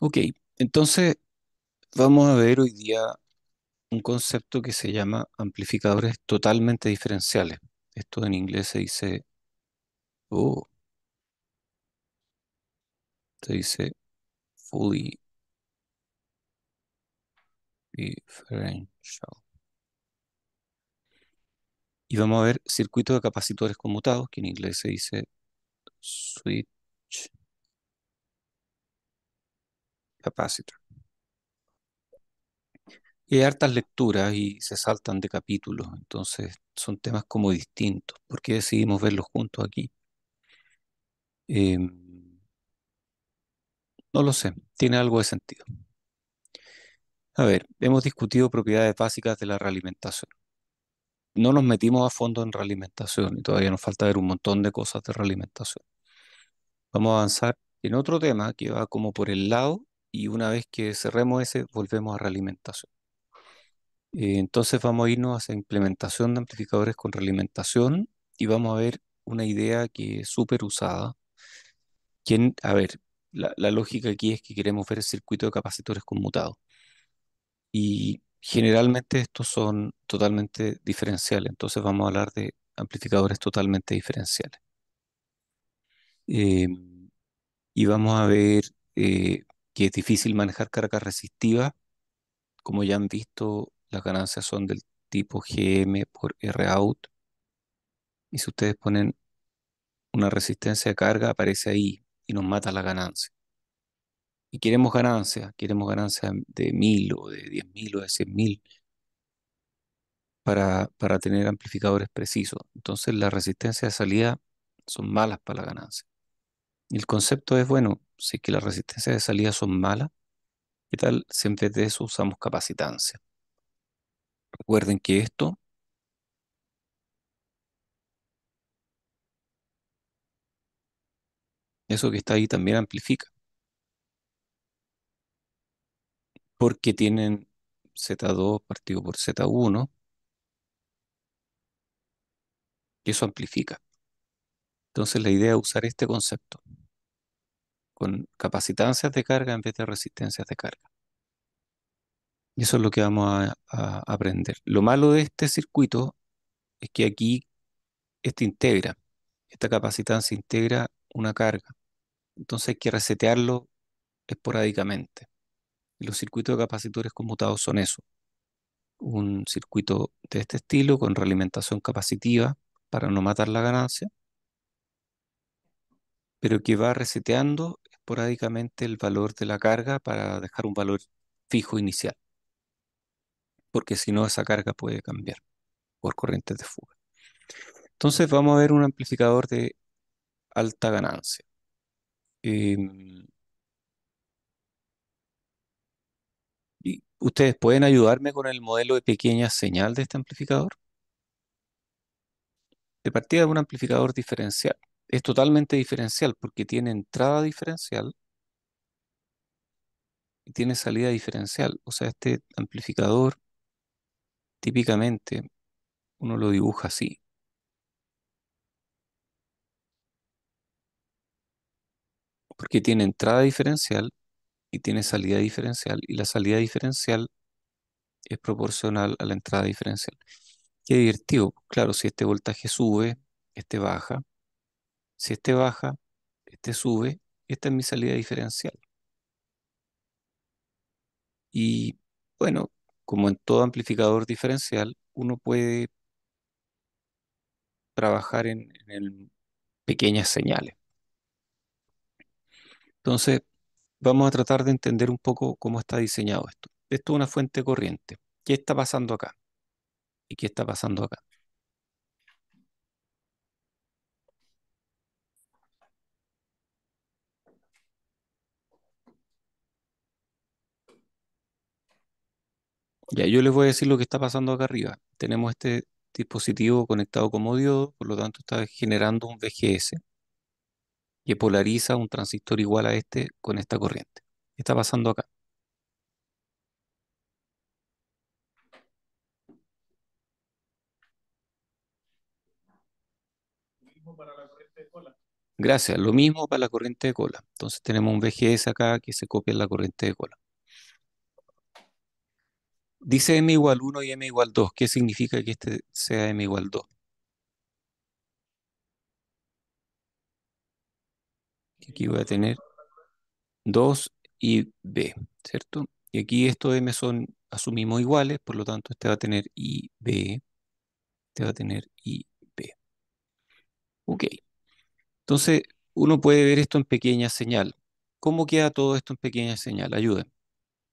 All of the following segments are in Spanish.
Ok, entonces vamos a ver hoy día un concepto que se llama amplificadores totalmente diferenciales. Esto en inglés se dice, oh, se dice fully differential. Y vamos a ver circuitos de capacitores conmutados, que en inglés se dice switch Capacitor. Y hay hartas lecturas y se saltan de capítulos, entonces son temas como distintos. ¿Por qué decidimos verlos juntos aquí? Em, no lo sé, tiene algo de sentido. A ver, hemos discutido propiedades básicas de la realimentación. No nos metimos a fondo en realimentación y todavía nos falta ver un montón de cosas de realimentación. Vamos a avanzar en otro tema que va como por el lado y una vez que cerremos ese, volvemos a realimentación. Eh, entonces vamos a irnos a implementación de amplificadores con realimentación y vamos a ver una idea que es súper usada. a ver, la, lógica aquí es que queremos ver el circuito de capacitores conmutados. Y generalmente estos son totalmente diferenciales, entonces vamos a hablar de amplificadores totalmente diferenciales. Em, y vamos a ver eh, que es difícil manejar carga resistiva Como ya han visto, las ganancias son del tipo GM por r out Y si ustedes ponen una resistencia de carga, aparece ahí y nos mata la ganancia. Y queremos ganancias, queremos ganancias de 1000 o de 10.000 o de 100.000 para, para tener amplificadores precisos. Entonces las resistencias de salida son malas para la ganancia. el concepto es, bueno, si que las resistencias de salida son malas, ¿qué tal si en vez de eso usamos capacitancia? Recuerden que esto eso que está ahí también amplifica. Porque tienen Z2 partido por Z1. Y eso amplifica. Entonces la idea es usar este concepto con capacitancias de carga en vez de resistencias de carga. Y eso es lo que vamos a, aprender. Lo malo de este circuito es que aquí este integra, esta capacitancia integra una carga. Entonces hay que resetearlo esporádicamente. los circuitos de capacitores conmutados son eso. Un circuito de este estilo con realimentación capacitiva para no matar la ganancia, pero que va reseteando esporádicamente el valor de la carga para dejar un valor fijo inicial, porque si no esa carga puede cambiar por corrientes de fuga. Entonces vamos a ver un amplificador de alta ganancia. Em, y ¿Ustedes pueden ayudarme con el modelo de pequeña señal de este amplificador? De partida de un amplificador diferencial es totalmente diferencial porque tiene entrada diferencial y tiene salida diferencial. O sea, este amplificador típicamente uno lo dibuja así. Porque tiene entrada diferencial y tiene salida diferencial y la salida diferencial es proporcional a la entrada diferencial. Qué divertido. Claro, si este voltaje sube, este baja si este baja, este sube, esta es mi salida diferencial. Y bueno, como en todo amplificador diferencial, uno puede trabajar en, pequeñas señales. Entonces, vamos a tratar de entender un poco cómo está diseñado esto. Esto es una fuente corriente. ¿Qué está pasando acá? ¿Y qué está pasando acá? Ya, yo les voy a decir lo que está pasando acá arriba. Tenemos este dispositivo conectado como diodo, por lo tanto está generando un VGS que polariza un transistor igual a este con esta corriente. ¿Qué está pasando acá? Gracias, lo mismo para la corriente de cola. Entonces tenemos un VGS acá que se copia en la corriente de cola. Dice m igual 1 y m igual 2. ¿Qué significa que este sea m igual 2? Aquí voy a tener 2 y b, ¿cierto? Y aquí estos m son, asumimos, iguales, por lo tanto este va a tener i, b, este va a tener i, b. Ok. Entonces, uno puede ver esto en pequeña señal. ¿Cómo queda todo esto en pequeña señal? Ayuden.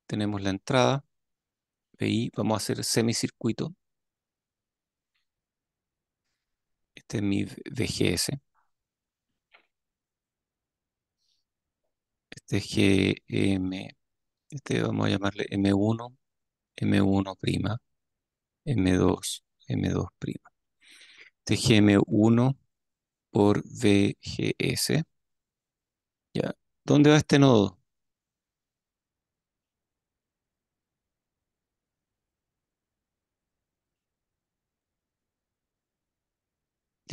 Tenemos la entrada, vamos a hacer semicircuito. Este es mi VGS. Este GM. Este vamos a llamarle M1, M1', M2, M2'. Este GM1 por VGS. ¿Ya? ¿Dónde va este nodo?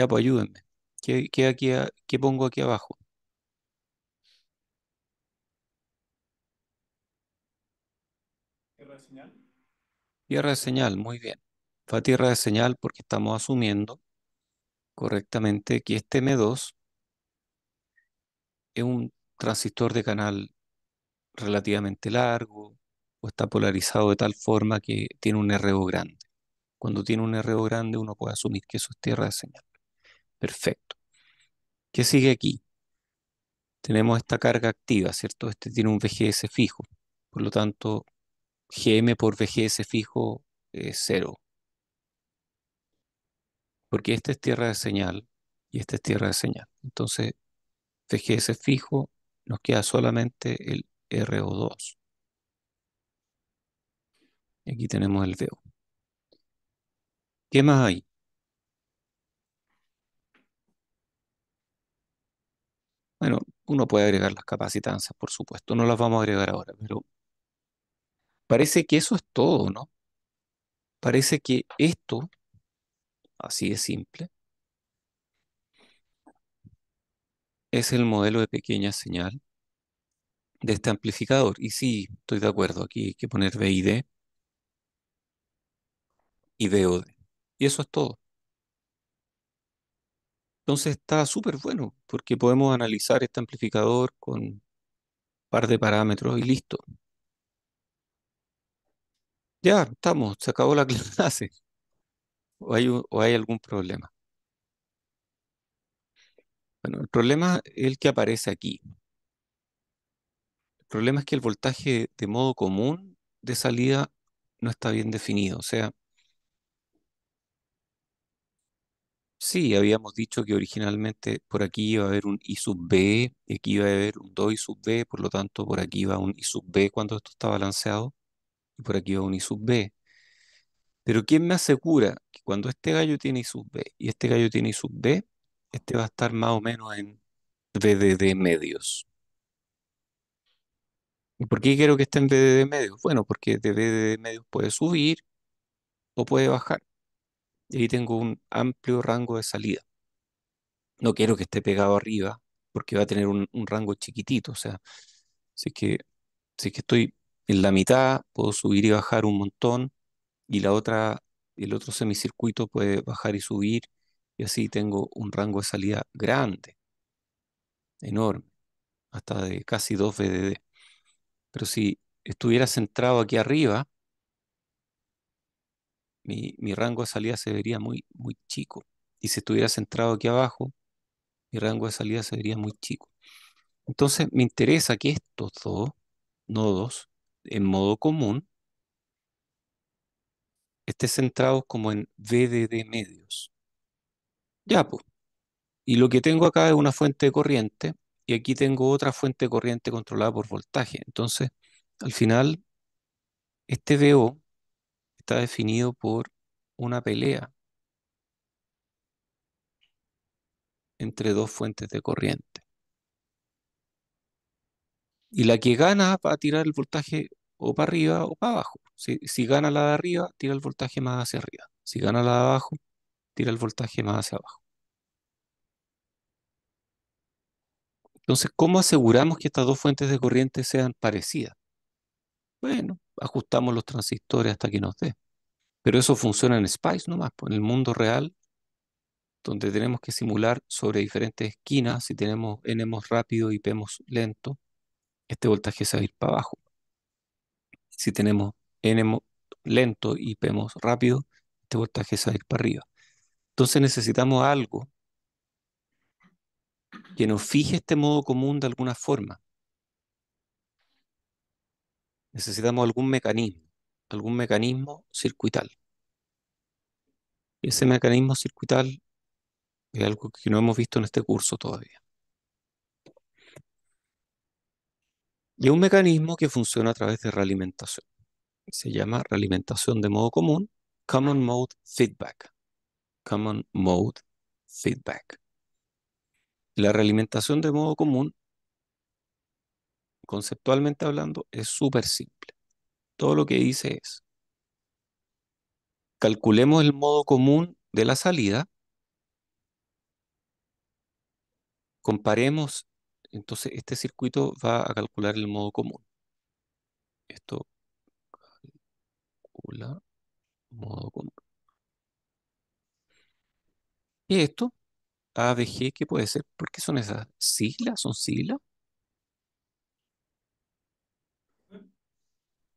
Pues, ayúdenme. ¿Qué, pongo aquí abajo? Tierra de señal. Tierra de señal, muy bien. Fue tierra de señal porque estamos asumiendo correctamente que este M2 es un transistor de canal relativamente largo o está polarizado de tal forma que tiene un RO grande. Cuando tiene un RO grande uno puede asumir que eso es tierra de señal. Perfecto. ¿Qué sigue aquí? Tenemos esta carga activa, ¿cierto? Este tiene un VGS fijo. Por lo tanto, GM por VGS fijo es cero. Porque esta es tierra de señal y esta es tierra de señal. Entonces, VGS fijo nos queda solamente el RO2. Y aquí tenemos el VO. ¿Qué más hay? Bueno, uno puede agregar las capacitancias, por supuesto, no las vamos a agregar ahora, pero parece que eso es todo, ¿no? Parece que esto, así de simple, es el modelo de pequeña señal de este amplificador. Y sí, estoy de acuerdo, aquí hay que poner BID y VOD. Y eso es todo. Entonces está súper bueno porque podemos analizar este amplificador con un par de parámetros y listo. Ya, estamos, se acabó la clase. ¿O hay, algún problema? Bueno, el problema es el que aparece aquí. El problema es que el voltaje de modo común de salida no está bien definido. O sea, Sí, habíamos dicho que originalmente por aquí iba a haber un I sub B, y aquí iba a haber un 2 I sub B, por lo tanto por aquí va un I sub B cuando esto está balanceado, y por aquí va un I sub B. Pero ¿quién me asegura que cuando este gallo tiene I sub B y este gallo tiene I sub B, este va a estar más o menos en BDD medios? ¿Y por qué quiero que esté en BDD medios? Bueno, porque de BDD medios puede subir o puede bajar y ahí tengo un amplio rango de salida. No quiero que esté pegado arriba porque va a tener un, rango chiquitito, o sea, si es que, que estoy en la mitad, puedo subir y bajar un montón y la otra, el otro semicircuito puede bajar y subir y así tengo un rango de salida grande, enorme, hasta de casi 2 BDD. Pero si estuviera centrado aquí arriba, mi, rango de salida se vería muy, muy chico. Y si estuviera centrado aquí abajo, mi rango de salida se vería muy chico. Entonces me interesa que estos dos nodos en modo común estén centrados como en VDD medios. Ya, pues. Y lo que tengo acá es una fuente de corriente y aquí tengo otra fuente de corriente controlada por voltaje. Entonces, al final, este VO está definido por una pelea entre dos fuentes de corriente. Y la que gana va a tirar el voltaje o para arriba o para abajo. Si, si gana la de arriba, tira el voltaje más hacia arriba. Si gana la de abajo, tira el voltaje más hacia abajo. Entonces, ¿cómo aseguramos que estas dos fuentes de corriente sean parecidas? Bueno, ajustamos los transistores hasta que nos dé. Pero eso funciona en Spice nomás, en el mundo real, donde tenemos que simular sobre diferentes esquinas, si tenemos NMOS rápido y PMOS lento, este voltaje se va a ir para abajo. Si tenemos NMOS lento y PMOS rápido, este voltaje se va a ir para arriba. Entonces necesitamos algo que nos fije este modo común de alguna forma necesitamos algún mecanismo, algún mecanismo circuital. Ese mecanismo circuital es algo que no hemos visto en este curso todavía. Y un mecanismo que funciona a través de realimentación. Se llama realimentación de modo común, Common Mode Feedback. Common Mode Feedback. La realimentación de modo común conceptualmente hablando, es súper simple. Todo lo que dice es, calculemos el modo común de la salida, comparemos, entonces este circuito va a calcular el modo común. Esto calcula modo común. ¿Y esto? ABG, ¿qué puede ser? ¿Por qué son esas siglas? ¿Son siglas?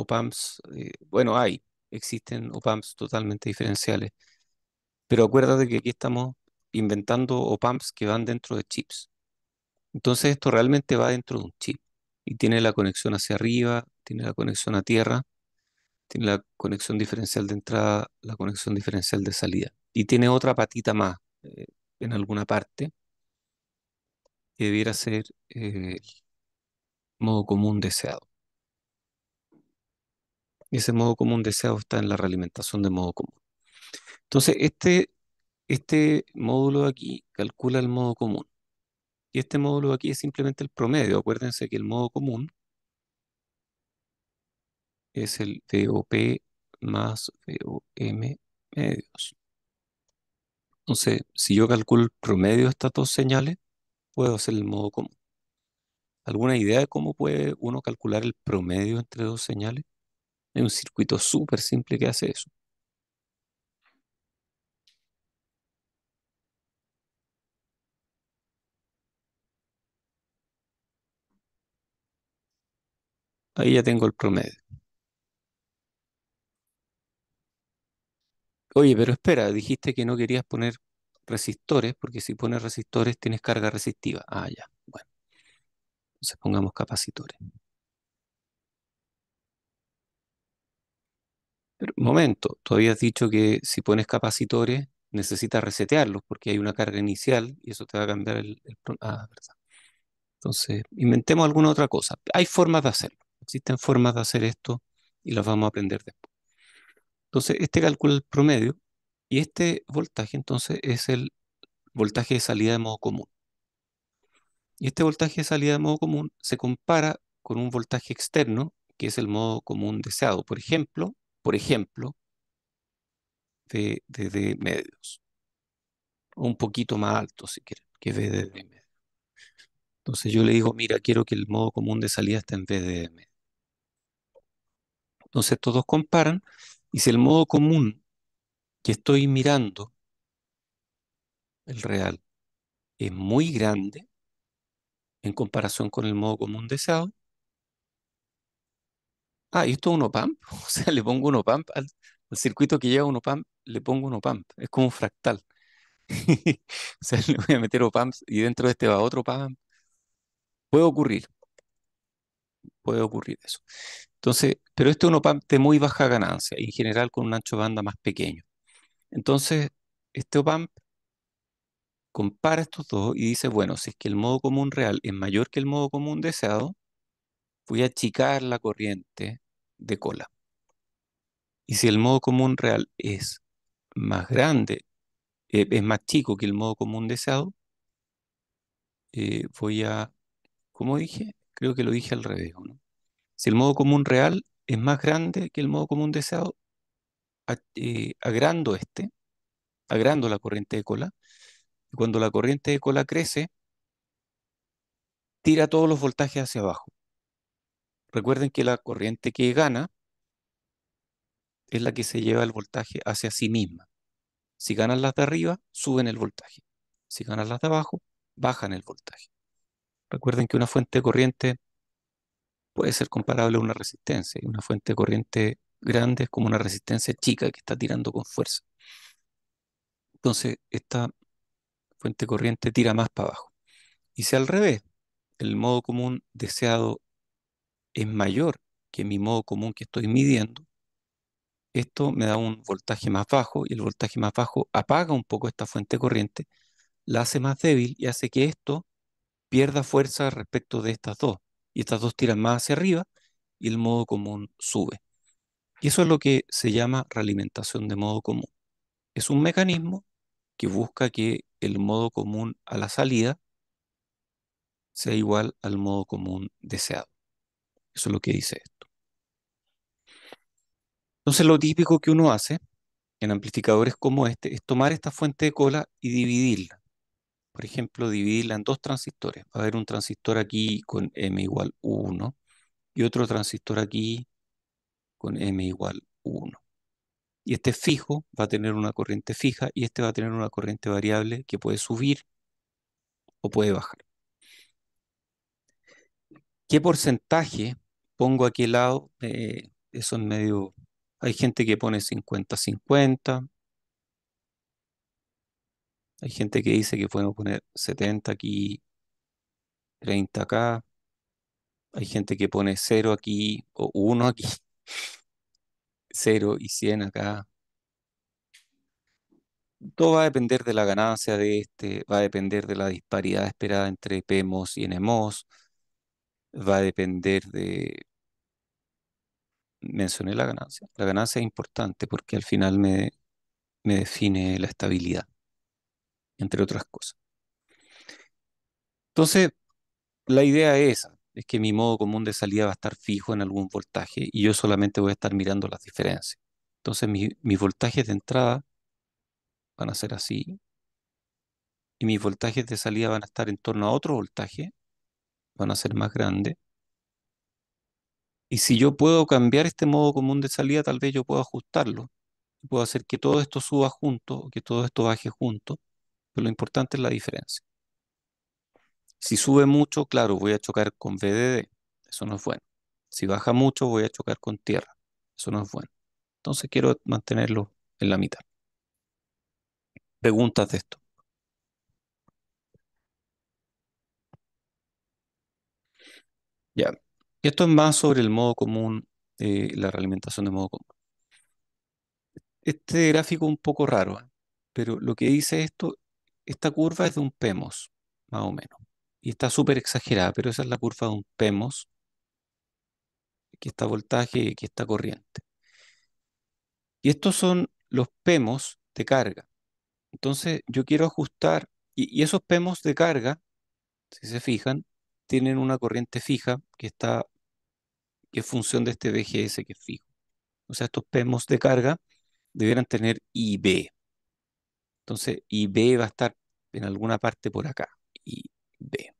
OPAMPs, eh, bueno, hay, existen OPAMPs totalmente diferenciales, pero acuérdate que aquí estamos inventando OPAMPs que van dentro de chips. Entonces esto realmente va dentro de un chip y tiene la conexión hacia arriba, tiene la conexión a tierra, tiene la conexión diferencial de entrada, la conexión diferencial de salida y tiene otra patita más eh, en alguna parte que debiera ser eh, el modo común deseado ese modo común deseado está en la realimentación de modo común. Entonces, este, este módulo de aquí calcula el modo común. Y este módulo de aquí es simplemente el promedio. Acuérdense que el modo común es el VOP más VOM medios. Entonces, si yo calculo el promedio de estas dos señales, puedo hacer el modo común. ¿Alguna idea de cómo puede uno calcular el promedio entre dos señales? Hay un circuito súper simple que hace eso. Ahí ya tengo el promedio. Oye, pero espera, dijiste que no querías poner resistores, porque si pones resistores tienes carga resistiva. Ah, ya, bueno. Entonces pongamos capacitores. momento, todavía has dicho que si pones capacitores necesitas resetearlos porque hay una carga inicial y eso te va a cambiar el, ah, verdad. Entonces, inventemos alguna otra cosa. Hay formas de hacerlo. Existen formas de hacer esto y las vamos a aprender después. Entonces, este calcula el promedio y este voltaje entonces es el voltaje de salida de modo común. Y este voltaje de salida de modo común se compara con un voltaje externo, que es el modo común deseado. Por ejemplo, por ejemplo, de, de, medios. Un poquito más alto, si quieren, que de medios. Entonces yo le digo, mira, quiero que el modo común de salida esté en BDM. Entonces todos comparan y si el modo común que estoy mirando, el real, es muy grande en comparación con el modo común de deseado, ah, ¿y esto es un OPAMP? O sea, le pongo un OPAMP al, circuito que lleva un OPAMP, le pongo un OPAMP. Es como un fractal. o sea, le voy a meter OPAMPs y dentro de este va otro OPAMP. Puede ocurrir. Puede ocurrir eso. Entonces, pero este es un OPAMP de muy baja ganancia, en general con un ancho de banda más pequeño. Entonces, este OPAMP compara estos dos y dice, bueno, si es que el modo común real es mayor que el modo común deseado, voy a achicar la corriente de cola. Y si el modo común real es más grande, eh, es más chico que el modo común deseado, eh, voy a, ¿cómo dije? Creo que lo dije al revés. ¿no? Si el modo común real es más grande que el modo común deseado, eh, agrando este, agrando la corriente de cola, y cuando la corriente de cola crece, tira todos los voltajes hacia abajo. Recuerden que la corriente que gana es la que se lleva el voltaje hacia sí misma. Si ganan las de arriba, suben el voltaje. Si ganan las de abajo, bajan el voltaje. Recuerden que una fuente de corriente puede ser comparable a una resistencia. Y una fuente de corriente grande es como una resistencia chica que está tirando con fuerza. Entonces, esta fuente de corriente tira más para abajo. Y si al revés, el modo común deseado es mayor que mi modo común que estoy midiendo, esto me da un voltaje más bajo y el voltaje más bajo apaga un poco esta fuente corriente, la hace más débil y hace que esto pierda fuerza respecto de estas dos. Y estas dos tiran más hacia arriba y el modo común sube. Y eso es lo que se llama realimentación de modo común. Es un mecanismo que busca que el modo común a la salida sea igual al modo común deseado. Eso es lo que dice esto. Entonces lo típico que uno hace en amplificadores como este es tomar esta fuente de cola y dividirla. Por ejemplo, dividirla en dos transistores. Va a haber un transistor aquí con M igual 1 y otro transistor aquí con M igual 1. Y este fijo va a tener una corriente fija y este va a tener una corriente variable que puede subir o puede bajar. ¿Qué porcentaje pongo aquí el lado, eh, eso es medio, hay gente que pone 50-50, hay gente que dice que podemos poner 70 aquí, 30 acá, hay gente que pone 0 aquí o 1 aquí, 0 y 100 acá. Todo va a depender de la ganancia de este, va a depender de la disparidad esperada entre PMOS y NMOS, va a depender de... Mencioné la ganancia. La ganancia es importante porque al final me, define la estabilidad, entre otras cosas. Entonces, la idea es esa, es que mi modo común de salida va a estar fijo en algún voltaje y yo solamente voy a estar mirando las diferencias. Entonces, mis voltajes de entrada van a ser así y mis voltajes de salida van a estar en torno a otro voltaje van a ser más grandes. Y si yo puedo cambiar este modo común de salida, tal vez yo puedo ajustarlo. Puedo hacer que todo esto suba junto o que todo esto baje junto. Pero lo importante es la diferencia. Si sube mucho, claro, voy a chocar con VDD. Eso no es bueno. Si baja mucho, voy a chocar con tierra. Eso no es bueno. Entonces quiero mantenerlo en la mitad. Preguntas de esto. Ya, esto es más sobre el modo común, eh, la realimentación de modo común. Este gráfico es un poco raro, pero lo que dice esto, esta curva es de un PEMOS, más o menos. Y está súper exagerada, pero esa es la curva de un PEMOS. Aquí está voltaje y aquí está corriente. Y estos son los PEMOS de carga. Entonces yo quiero ajustar, y esos PEMOS de carga, si se fijan, tienen una corriente fija que está, que es función de este VGS que es fijo. O sea, estos PEMOS de carga debieran tener IB. Entonces, IB va a estar en alguna parte por acá, IB.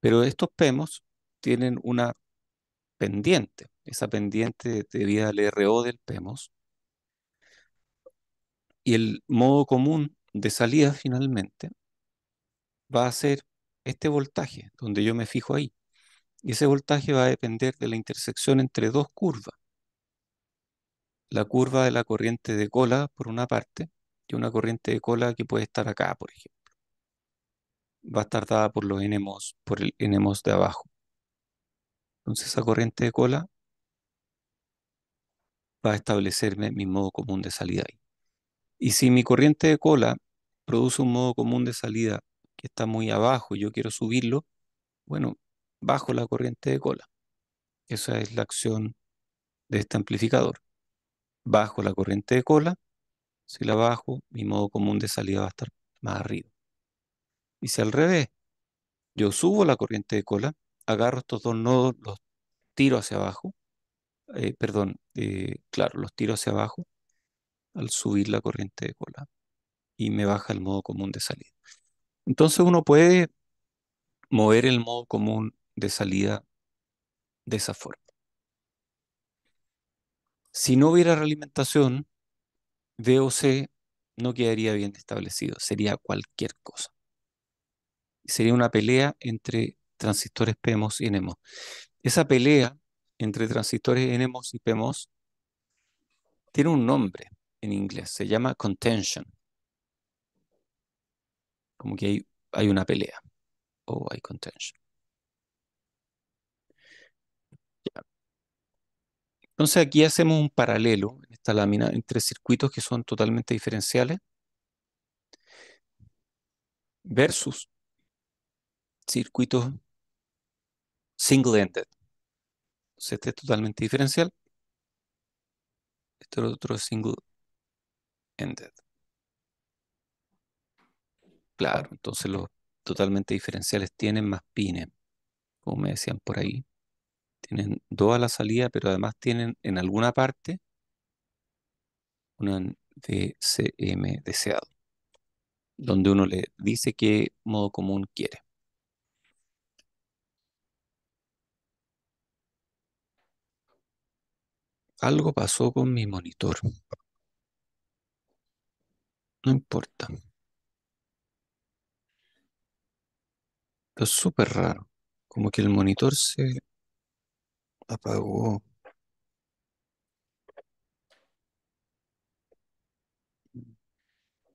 Pero estos PEMOS tienen una pendiente, esa pendiente debida al RO del PEMOS. Y el modo común de salida finalmente va a ser este voltaje, donde yo me fijo ahí. Y ese voltaje va a depender de la intersección entre dos curvas. La curva de la corriente de cola, por una parte, y una corriente de cola que puede estar acá, por ejemplo. Va a estar dada por los NMOS, por el NMOS de abajo. Entonces esa corriente de cola va a establecerme mi modo común de salida ahí. Y si mi corriente de cola produce un modo común de salida que está muy abajo y yo quiero subirlo, bueno, bajo la corriente de cola. Esa es la acción de este amplificador. Bajo la corriente de cola, si la bajo, mi modo común de salida va a estar más arriba. Y si al revés, yo subo la corriente de cola, agarro estos dos nodos, los tiro hacia abajo, eh, perdón, eh, claro, los tiro hacia abajo al subir la corriente de cola y me baja el modo común de salida. Entonces uno puede mover el modo común de salida de esa forma. Si no hubiera realimentación, VOC no quedaría bien establecido, sería cualquier cosa. Sería una pelea entre transistores PMOS y NMOS. Esa pelea entre transistores NMOS y PMOS tiene un nombre en inglés, se llama contention. Como que hay, una pelea o hay contention. Entonces aquí hacemos un paralelo en esta lámina entre circuitos que son totalmente diferenciales versus circuitos single-ended. este es totalmente diferencial. Este otro es single-ended. Claro, entonces los totalmente diferenciales tienen más pines, como me decían por ahí. Tienen dos a la salida, pero además tienen en alguna parte un DCM deseado, donde uno le dice qué modo común quiere. Algo pasó con mi monitor. No importa. Esto es súper raro. Como que el monitor se apagó.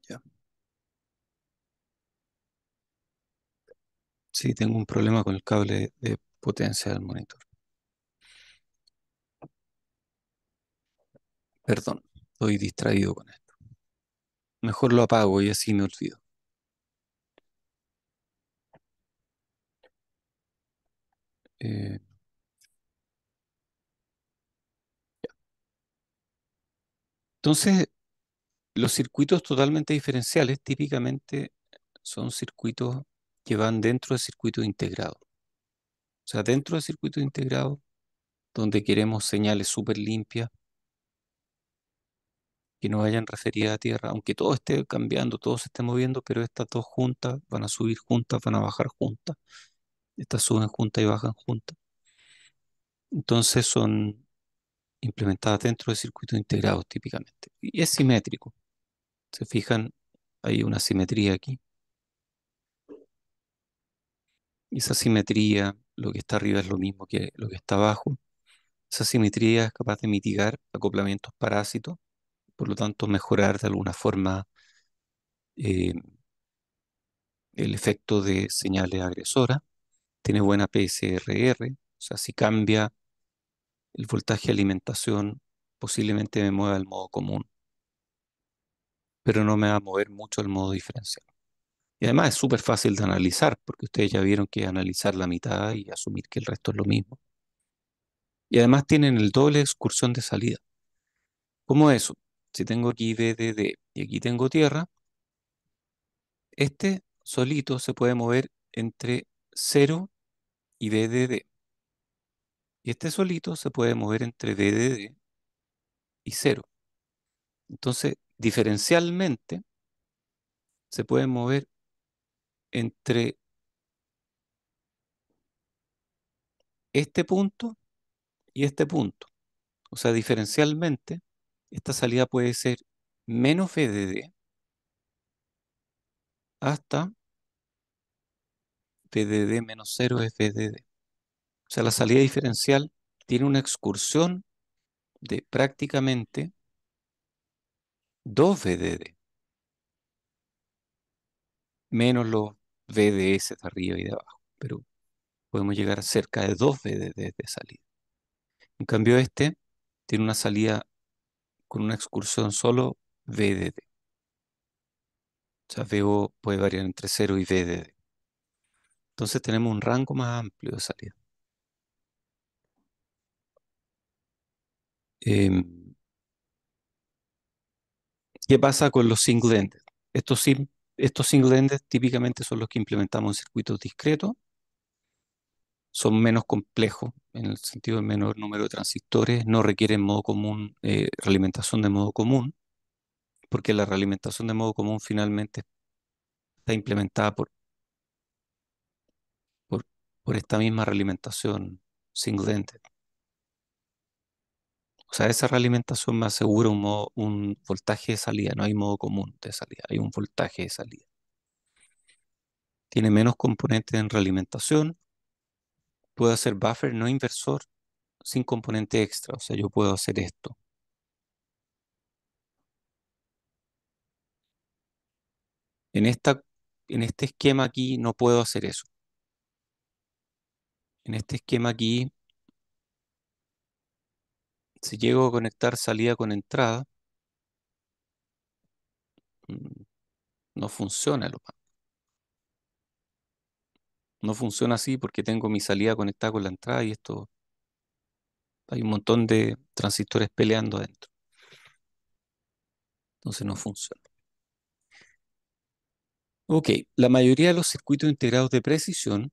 Ya. Sí, tengo un problema con el cable de potencia del monitor. Perdón, estoy distraído con esto. Mejor lo apago y así me olvido. Eh, entonces, los circuitos totalmente diferenciales típicamente son circuitos que van dentro de circuito integrado. O sea, dentro de circuito integrado, donde queremos señales súper limpias, que no vayan referidas a tierra, aunque todo esté cambiando, todo se esté moviendo, pero estas dos juntas van a subir juntas, van a bajar juntas, estas suben juntas y bajan juntas. Entonces son implementadas dentro de circuitos integrados típicamente. Y es simétrico. Se fijan, hay una simetría aquí. Y esa simetría, lo que está arriba es lo mismo que lo que está abajo. Esa simetría es capaz de mitigar acoplamientos parásitos, por lo tanto mejorar de alguna forma eh, el efecto de señales agresoras tiene buena PSRR, o sea, si cambia el voltaje de alimentación, posiblemente me mueva al modo común, pero no me va a mover mucho al modo diferencial. Y además es súper fácil de analizar, porque ustedes ya vieron que analizar la mitad y asumir que el resto es lo mismo. Y además tienen el doble excursión de salida. Como eso, si tengo aquí VDD y aquí tengo tierra, este solito se puede mover entre 0 y DDD. Y este solito se puede mover entre DDD y 0. Entonces, diferencialmente, se puede mover entre este punto y este punto. O sea, diferencialmente, esta salida puede ser menos VDD hasta VDD menos 0 es O sea, la salida diferencial tiene una excursión de prácticamente 2 VDD Menos los VDS de arriba y de abajo. Pero podemos llegar a cerca de 2 VDD de salida. En cambio este tiene una salida con una excursión solo VDD, O sea, VO puede variar entre 0 y VDD. Entonces tenemos un rango más amplio de salida. Em, ¿Qué pasa con los single ended? Estos, single ended típicamente son los que implementamos en circuitos discretos. Son menos complejos en el sentido de menor número de transistores, no requieren modo común, eh, realimentación de modo común, porque la realimentación de modo común finalmente está implementada por por esta misma realimentación single-ended. O sea, esa realimentación me asegura un, un voltaje de salida, no hay modo común de salida, hay un voltaje de salida. Tiene menos componentes en realimentación, puedo hacer buffer no inversor sin componente extra, o sea, yo puedo hacer esto. En, esta, en este esquema aquí no puedo hacer eso en este esquema aquí, si llego a conectar salida con entrada, mm, no funciona el No funciona así porque tengo mi salida conectada con la entrada y esto hay un montón de transistores peleando adentro. Entonces no funciona. Ok, la mayoría de los circuitos integrados de precisión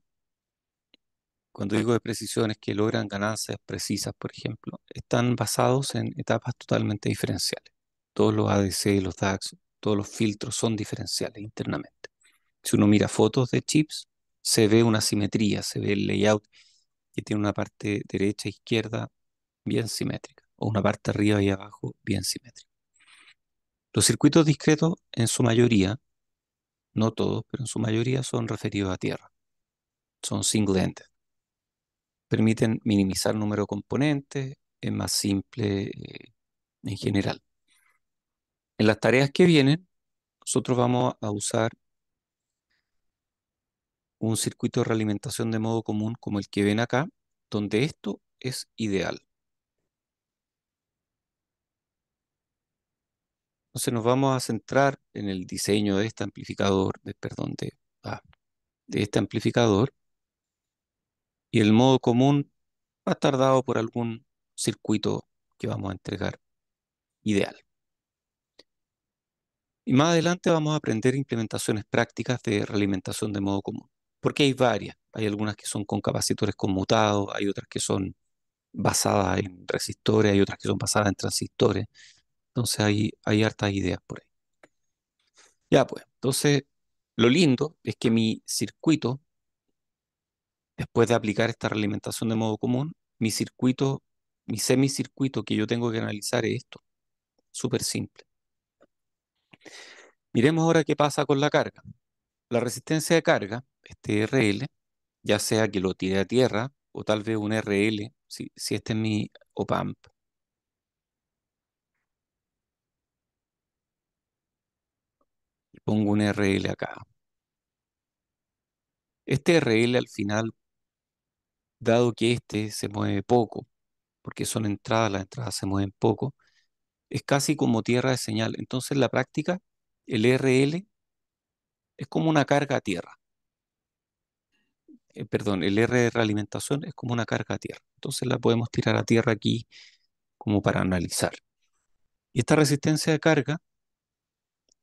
cuando digo de precisiones que logran ganancias precisas, por ejemplo, están basados en etapas totalmente diferenciales. Todos los ADC, los DAX, todos los filtros son diferenciales internamente. Si uno mira fotos de chips, se ve una simetría, se ve el layout que tiene una parte derecha e izquierda bien simétrica, o una parte arriba y abajo bien simétrica. Los circuitos discretos, en su mayoría, no todos, pero en su mayoría son referidos a tierra. Son single-ended permiten minimizar el número de componentes, es más simple eh, en general. En las tareas que vienen, nosotros vamos a usar un circuito de realimentación de modo común como el que ven acá, donde esto es ideal. Entonces nos vamos a centrar en el diseño de este amplificador, de, perdón, de, ah, de este amplificador, y el modo común va a estar por algún circuito que vamos a entregar ideal. Y más adelante vamos a aprender implementaciones prácticas de realimentación de modo común, porque hay varias. Hay algunas que son con capacitores conmutados, hay otras que son basadas en resistores, hay otras que son basadas en transistores. Entonces hay, hay hartas ideas por ahí. Ya pues, entonces lo lindo es que mi circuito después de aplicar esta realimentación de modo común, mi circuito, mi semicircuito que yo tengo que analizar es esto. Súper simple. Miremos ahora qué pasa con la carga. La resistencia de carga, este RL, ya sea que lo tire a tierra o tal vez un RL, si, si este es mi OPAMP. Pongo un RL acá. Este RL al final dado que este se mueve poco, porque son entradas, las entradas se mueven poco, es casi como tierra de señal. Entonces, la práctica, el RL es como una carga a tierra. Eh, perdón, el R de realimentación es como una carga a tierra. Entonces la podemos tirar a tierra aquí como para analizar. Y esta resistencia de carga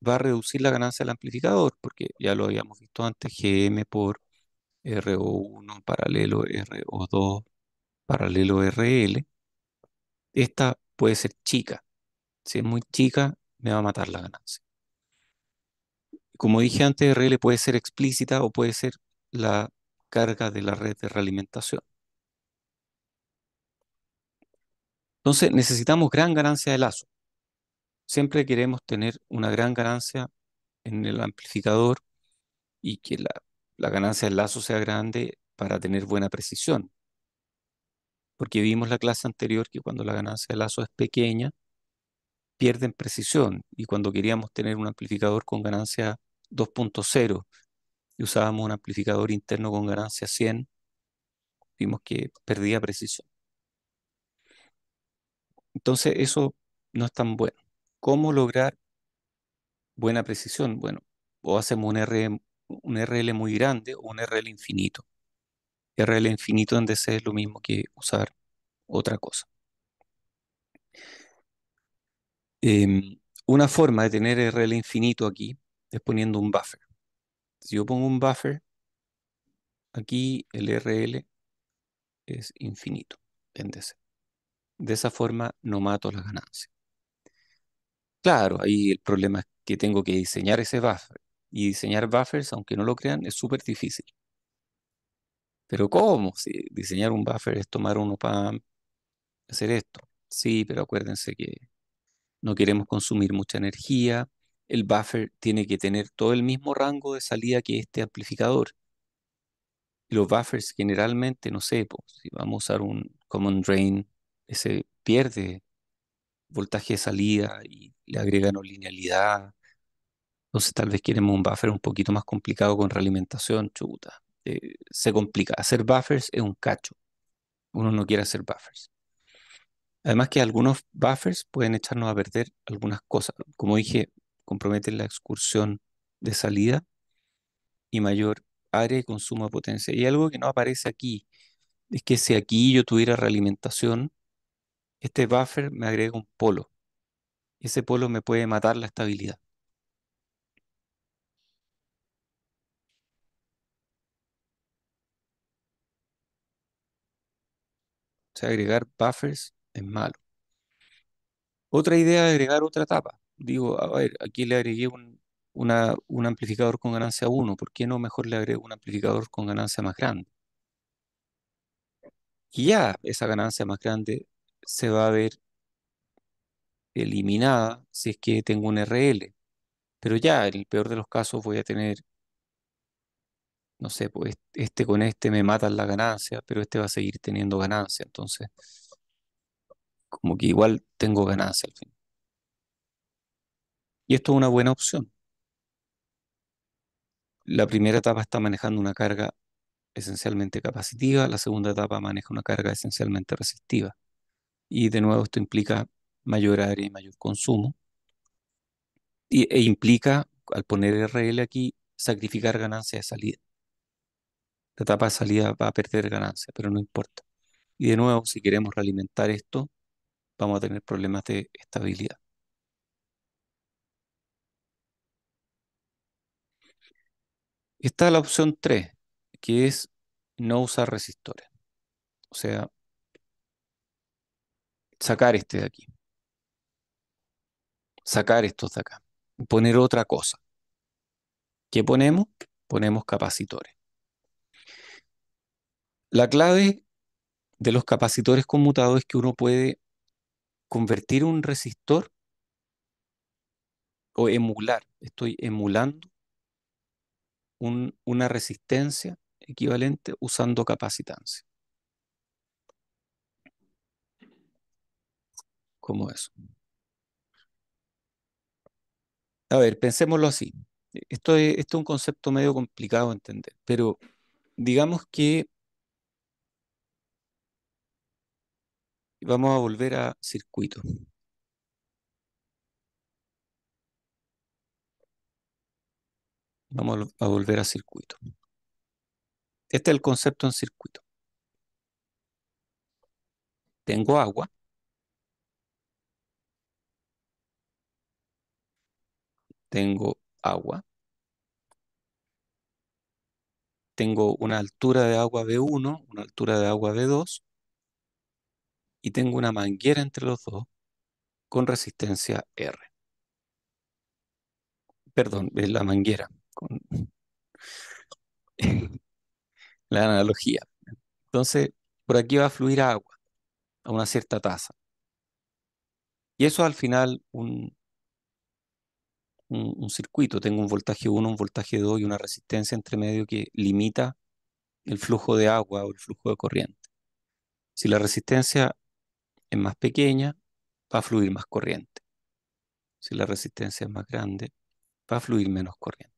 va a reducir la ganancia del amplificador, porque ya lo habíamos visto antes, GM por RO1 paralelo RO2 paralelo RL, esta puede ser chica. Si es muy chica, me va a matar la ganancia. Como dije antes, RL puede ser explícita o puede ser la carga de la red de realimentación. Entonces necesitamos gran ganancia de lazo. Siempre queremos tener una gran ganancia en el amplificador y que la la ganancia del lazo sea grande para tener buena precisión. Porque vimos la clase anterior que cuando la ganancia del lazo es pequeña, pierden precisión. Y cuando queríamos tener un amplificador con ganancia 2.0 y usábamos un amplificador interno con ganancia 100, vimos que perdía precisión. Entonces eso no es tan bueno. ¿Cómo lograr buena precisión? Bueno, o hacemos un RM un RL muy grande o un RL infinito. RL infinito en DC es lo mismo que usar otra cosa. Em, una forma de tener RL infinito aquí es poniendo un buffer. Si yo pongo un buffer, aquí el RL es infinito en DC. De esa forma no mato las ganancias. Claro, ahí el problema es que tengo que diseñar ese buffer y diseñar buffers, aunque no lo crean, es súper difícil. Pero ¿cómo? Si diseñar un buffer es tomar uno para hacer esto. Sí, pero acuérdense que no queremos consumir mucha energía. El buffer tiene que tener todo el mismo rango de salida que este amplificador. los buffers generalmente, no sé, si vamos a usar un common drain, ese pierde voltaje de salida y le agregan linealidad entonces tal vez queremos un buffer un poquito más complicado con realimentación, chuta. Eh, se complica. Hacer buffers es un cacho. Uno no quiere hacer buffers. Además que algunos buffers pueden echarnos a perder algunas cosas. Como dije, comprometen la excursión de salida y mayor área de consumo de potencia. Y algo que no aparece aquí es que si aquí yo tuviera realimentación, este buffer me agrega un polo. Ese polo me puede matar la estabilidad. O sea, agregar buffers es malo. Otra idea es agregar otra etapa. Digo, a ver, aquí le agregué un, un amplificador con ganancia 1, ¿por qué no mejor le agrego un amplificador con ganancia más grande? Y ya esa ganancia más grande se va a ver eliminada si es que tengo un RL. Pero ya, en el peor de los casos, voy a tener no sé, pues este con este me matan la ganancia, pero este va a seguir teniendo ganancia, entonces como que igual tengo ganancia al fin. Y esto es una buena opción. La primera etapa está manejando una carga esencialmente capacitiva, la segunda etapa maneja una carga esencialmente resistiva. Y de nuevo esto implica mayor área y mayor consumo. Y, e implica, al poner RL aquí, sacrificar ganancia de salida la etapa de salida va a perder ganancia, pero no importa. Y de nuevo, si queremos realimentar esto, vamos a tener problemas de estabilidad. Está la opción 3, que es no usar resistores. O sea, sacar este de aquí. Sacar estos de acá. Poner otra cosa. ¿Qué ponemos? Ponemos capacitores. La clave de los capacitores conmutados es que uno puede convertir un resistor o emular, estoy emulando una resistencia equivalente usando capacitancia. ¿Cómo eso. A ver, pensémoslo así. Esto es, esto es un concepto medio complicado de entender, pero digamos que Vamos a volver a circuito. Vamos a volver a circuito. Este es el concepto en circuito. Tengo agua. Tengo agua. Tengo una altura de agua de 1 una altura de agua de 2 y tengo una manguera entre los dos con resistencia R. Perdón, eh, la manguera. Con... la analogía. Entonces, por aquí va a fluir agua a una cierta tasa. Y eso al final un, un, un, circuito. Tengo un voltaje 1, un voltaje 2 y una resistencia entre medio que limita el flujo de agua o el flujo de corriente. Si la resistencia más pequeña, va a fluir más corriente. Si la resistencia es más grande, va a fluir menos corriente.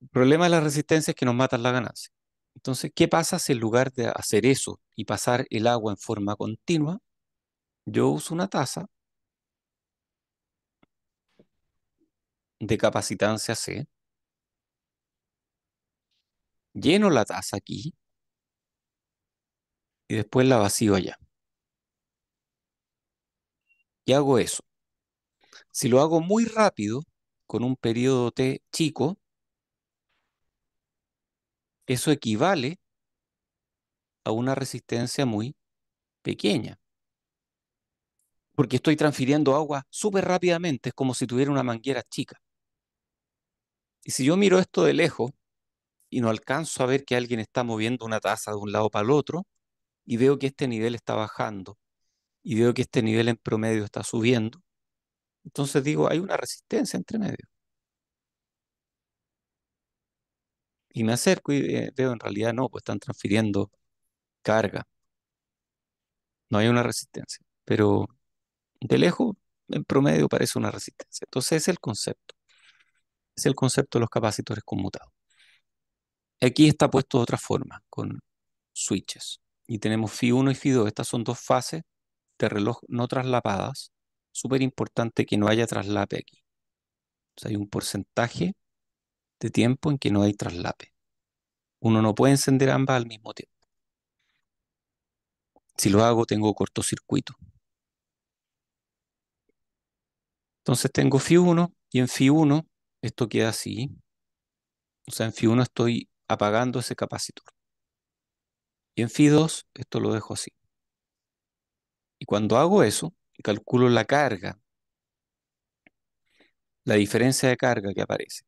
El problema de la resistencia es que nos matan la ganancia. Entonces, ¿qué pasa si en lugar de hacer eso y pasar el agua en forma continua, yo uso una taza de capacitancia C, lleno la taza aquí y después la vacío allá. Y hago eso. Si lo hago muy rápido, con un periodo T chico, eso equivale a una resistencia muy pequeña. Porque estoy transfiriendo agua súper rápidamente, es como si tuviera una manguera chica. Y si yo miro esto de lejos y no alcanzo a ver que alguien está moviendo una taza de un lado para el otro, y veo que este nivel está bajando y veo que este nivel en promedio está subiendo, entonces digo, hay una resistencia entre medio. Y me acerco y eh, veo en realidad no, pues están transfiriendo carga. No hay una resistencia, pero de lejos en promedio parece una resistencia. Entonces es el concepto. Es el concepto de los capacitores conmutados. Aquí está puesto de otra forma, con switches y tenemos fi 1 y φ 2. Estas son dos fases de reloj no traslapadas. Súper importante que no haya traslape aquí. sea hay un porcentaje de tiempo en que no hay traslape. Uno no puede encender ambas al mismo tiempo. Si lo hago, tengo cortocircuito. Entonces tengo phi 1 y en phi 1 esto queda así. O sea, en fi 1 estoy apagando ese capacitor. Y en phi 2 esto lo dejo así. Y cuando hago eso, calculo la carga, la diferencia de carga que aparece.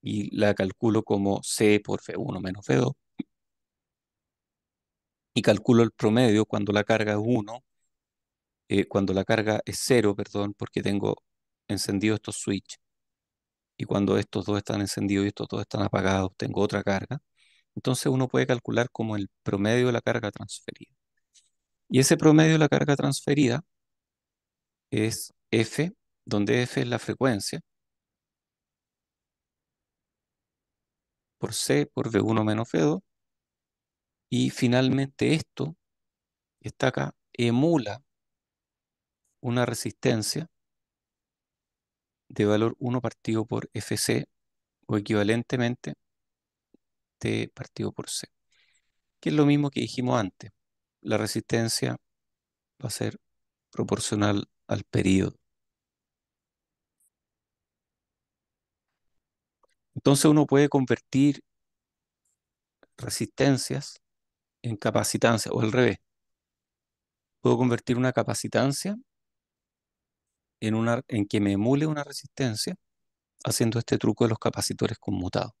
Y la calculo como C por F1 menos F2. Y calculo el promedio cuando la carga es 1, eh, cuando la carga es 0, perdón, porque tengo encendido estos switch. Y cuando estos dos están encendidos y estos dos están apagados, tengo otra carga. Entonces uno puede calcular como el promedio de la carga transferida. Y ese promedio de la carga transferida es F, donde F es la frecuencia, por C por V1 menos V2, y finalmente esto, que está acá, emula una resistencia de valor 1 partido por FC, o equivalentemente este partido por C. Que es lo mismo que dijimos antes. La resistencia va a ser proporcional al periodo. Entonces uno puede convertir resistencias en capacitancia, o al revés. Puedo convertir una capacitancia en, una, en que me emule una resistencia haciendo este truco de los capacitores conmutados.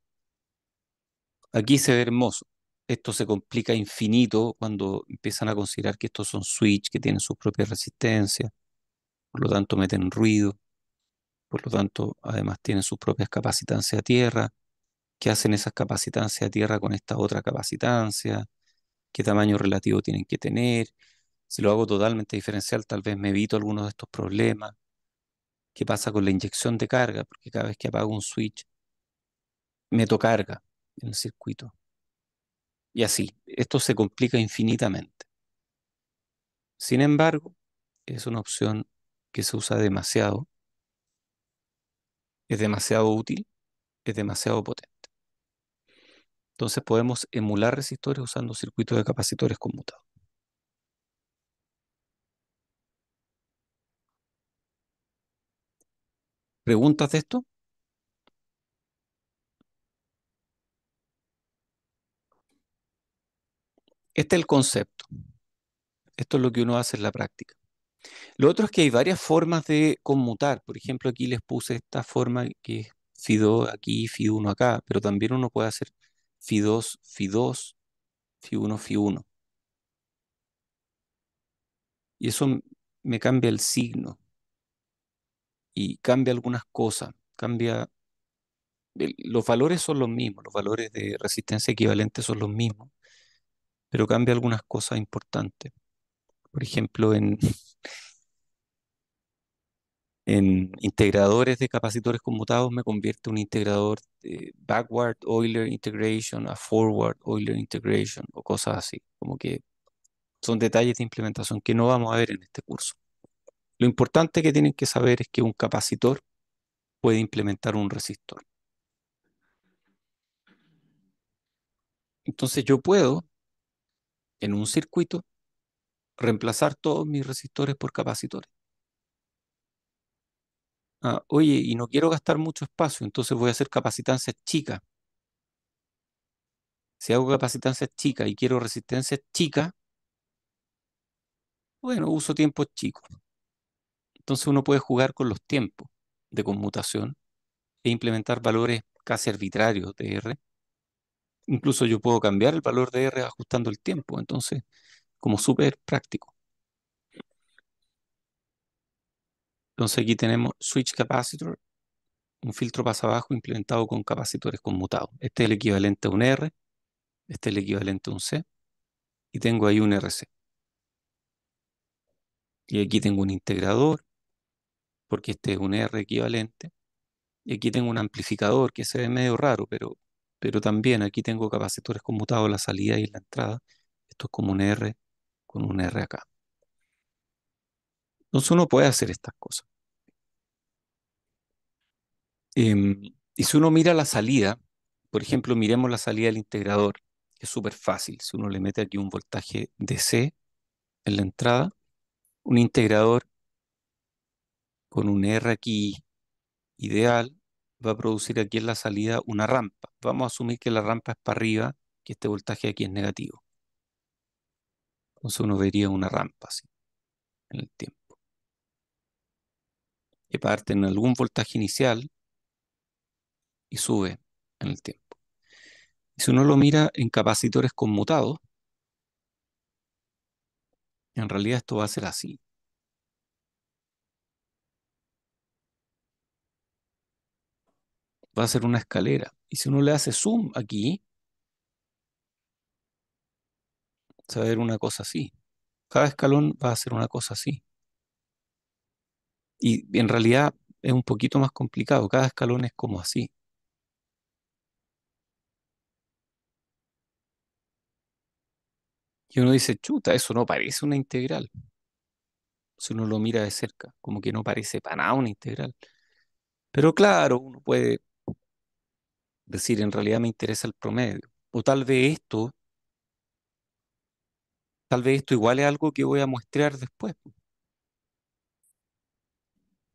Aquí se ve hermoso. Esto se complica infinito cuando empiezan a considerar que estos son switch, que tienen sus propias resistencias, por lo tanto meten ruido, por lo tanto además tienen sus propias capacitancias a tierra, ¿qué hacen esas capacitancias a tierra con esta otra capacitancia, qué tamaño relativo tienen que tener. Si lo hago totalmente diferencial, tal vez me evito algunos de estos problemas. ¿Qué pasa con la inyección de carga? Porque cada vez que apago un switch, meto carga en el circuito. Y así, esto se complica infinitamente. Sin embargo, es una opción que se usa demasiado, es demasiado útil, es demasiado potente. Entonces podemos emular resistores usando circuitos de capacitores conmutados. ¿Preguntas de esto? Este es el concepto. Esto es lo que uno hace en la práctica. Lo otro es que hay varias formas de conmutar. Por ejemplo, aquí les puse esta forma que es FI2 aquí, FI1 acá, pero también uno puede hacer FI2, FI2, FI1, FI1. Y eso me cambia el signo y cambia algunas cosas, cambia... Los valores son los mismos, los valores de resistencia equivalente son los mismos, pero cambia algunas cosas importantes. Por ejemplo, en, integradores de capacitores conmutados me convierte un integrador de backward Euler integration a forward Euler integration o cosas así, como que son detalles de implementación que no vamos a ver en este curso. Lo importante que tienen que saber es que un capacitor puede implementar un resistor. Entonces yo puedo en un circuito, reemplazar todos mis resistores por capacitores. Ah, oye, y no quiero gastar mucho espacio, entonces voy a hacer capacitancias chicas. Si hago capacitancias chicas y quiero resistencias chicas, bueno, uso tiempos chicos. Entonces uno puede jugar con los tiempos de conmutación e implementar valores casi arbitrarios de R incluso yo puedo cambiar el valor de R ajustando el tiempo, entonces como súper práctico. Entonces aquí tenemos switch capacitor, un filtro pasa abajo implementado con capacitores conmutados. Este es el equivalente a un R, este es el equivalente a un C, y tengo ahí un RC. Y aquí tengo un integrador, porque este es un R equivalente. Y aquí tengo un amplificador, que se ve medio raro, pero pero también aquí tengo capacitores conmutados la salida y la entrada. Esto es como un R con un R acá. Entonces uno puede hacer estas cosas. Em, y si uno mira la salida, por ejemplo, miremos la salida del integrador, es súper fácil. Si uno le mete aquí un voltaje DC en la entrada, un integrador con un R aquí ideal, va a producir aquí en la salida una rampa. Vamos a asumir que la rampa es para arriba, que este voltaje aquí es negativo. Entonces uno vería una rampa así, en el tiempo. Que parte en algún voltaje inicial y sube en el tiempo. si uno lo mira en capacitores conmutados, en realidad esto va a ser así. va a ser una escalera. Y si uno le hace zoom aquí, va a ver una cosa así. Cada escalón va a ser una cosa así. Y en realidad es un poquito más complicado. Cada escalón es como así. Y uno dice, chuta, eso no parece una integral. Si uno lo mira de cerca, como que no parece para nada una integral. Pero claro, uno puede decir, en realidad me interesa el promedio. O tal vez esto, tal vez esto igual es algo que voy a muestrear después.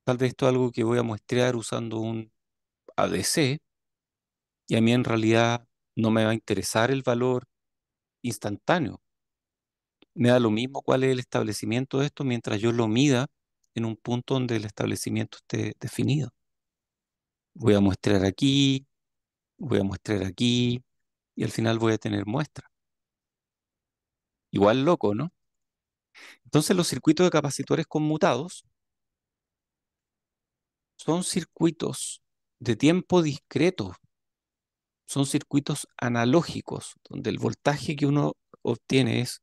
Tal vez esto es algo que voy a muestrear usando un ADC y a mí en realidad no me va a interesar el valor instantáneo. Me da lo mismo cuál es el establecimiento de esto mientras yo lo mida en un punto donde el establecimiento esté definido. Voy a mostrar aquí, voy a mostrar aquí y al final voy a tener muestra. Igual loco, ¿no? Entonces los circuitos de capacitores conmutados son circuitos de tiempo discreto, son circuitos analógicos, donde el voltaje que uno obtiene es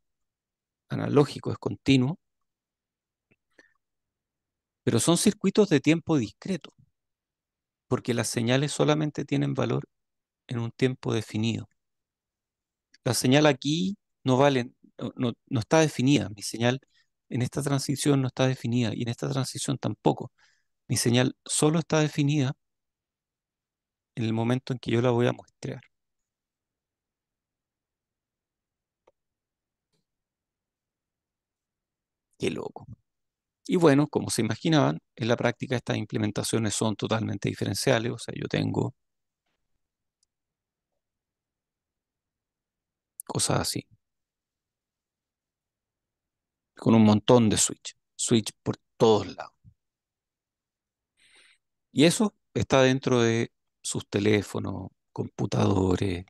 analógico, es continuo, pero son circuitos de tiempo discreto, porque las señales solamente tienen valor en un tiempo definido. La señal aquí no vale, no, está definida. Mi señal en esta transición no está definida y en esta transición tampoco. Mi señal solo está definida en el momento en que yo la voy a muestrear. Qué loco. Y bueno, como se imaginaban, en la práctica estas implementaciones son totalmente diferenciales, o sea, yo tengo cosas así. Con un montón de switch, switch por todos lados. Y eso está dentro de sus teléfonos, computadores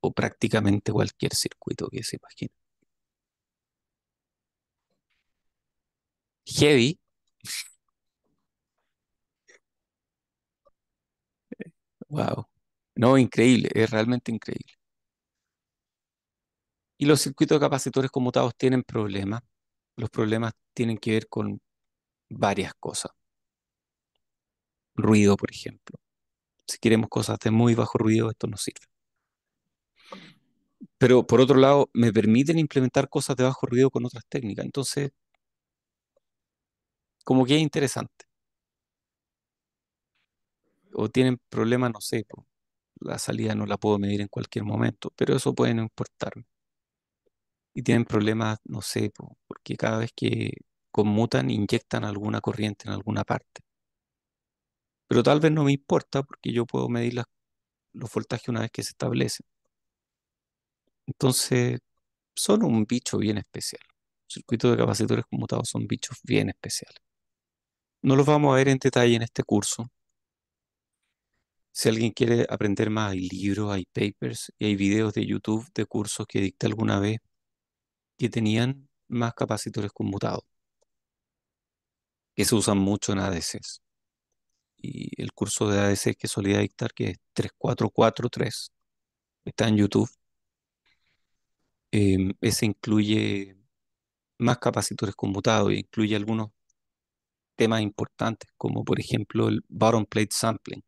o prácticamente cualquier circuito que se imagine. Heavy. Wow. No, increíble, es realmente increíble. Y los circuitos de capacitores conmutados tienen problemas. Los problemas tienen que ver con varias cosas. Ruido, por ejemplo. Si queremos cosas de muy bajo ruido, esto no sirve. Pero por otro lado, me permiten implementar cosas de bajo ruido con otras técnicas. Entonces, como que es interesante. O tienen problemas, no sé, la salida no la puedo medir en cualquier momento, pero eso puede no importarme y tienen problemas, no sé, porque cada vez que conmutan, inyectan alguna corriente en alguna parte. Pero tal vez no me importa porque yo puedo medir los voltajes una vez que se establecen. Entonces, son un bicho bien especial. circuitos de capacitores conmutados son bichos bien especiales. No los vamos a ver en detalle en este curso. Si alguien quiere aprender más, hay libros, hay papers y hay videos de YouTube de cursos que dicta alguna vez que tenían más capacitores conmutados, que se usan mucho en ADCs. Y el curso de ADCs que solía dictar, que es 3443, está en YouTube. Em, ese incluye más capacitores conmutados y incluye algunos temas importantes, como por ejemplo el bottom plate sampling,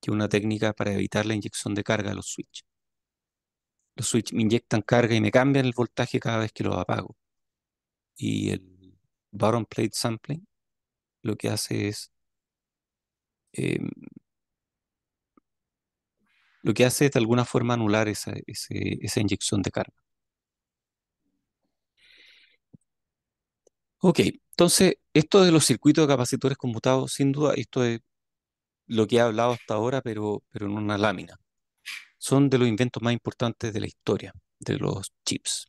que es una técnica para evitar la inyección de carga a los switches switch me inyectan carga y me cambian el voltaje cada vez que los apago. Y el bottom plate sampling lo que hace es em, lo que hace es de alguna forma anular esa, inyección de carga. Ok, entonces esto de los circuitos de capacitores conmutados, sin duda, esto es lo que he hablado hasta ahora, pero, pero en una lámina son de los inventos más importantes de la historia, de los chips.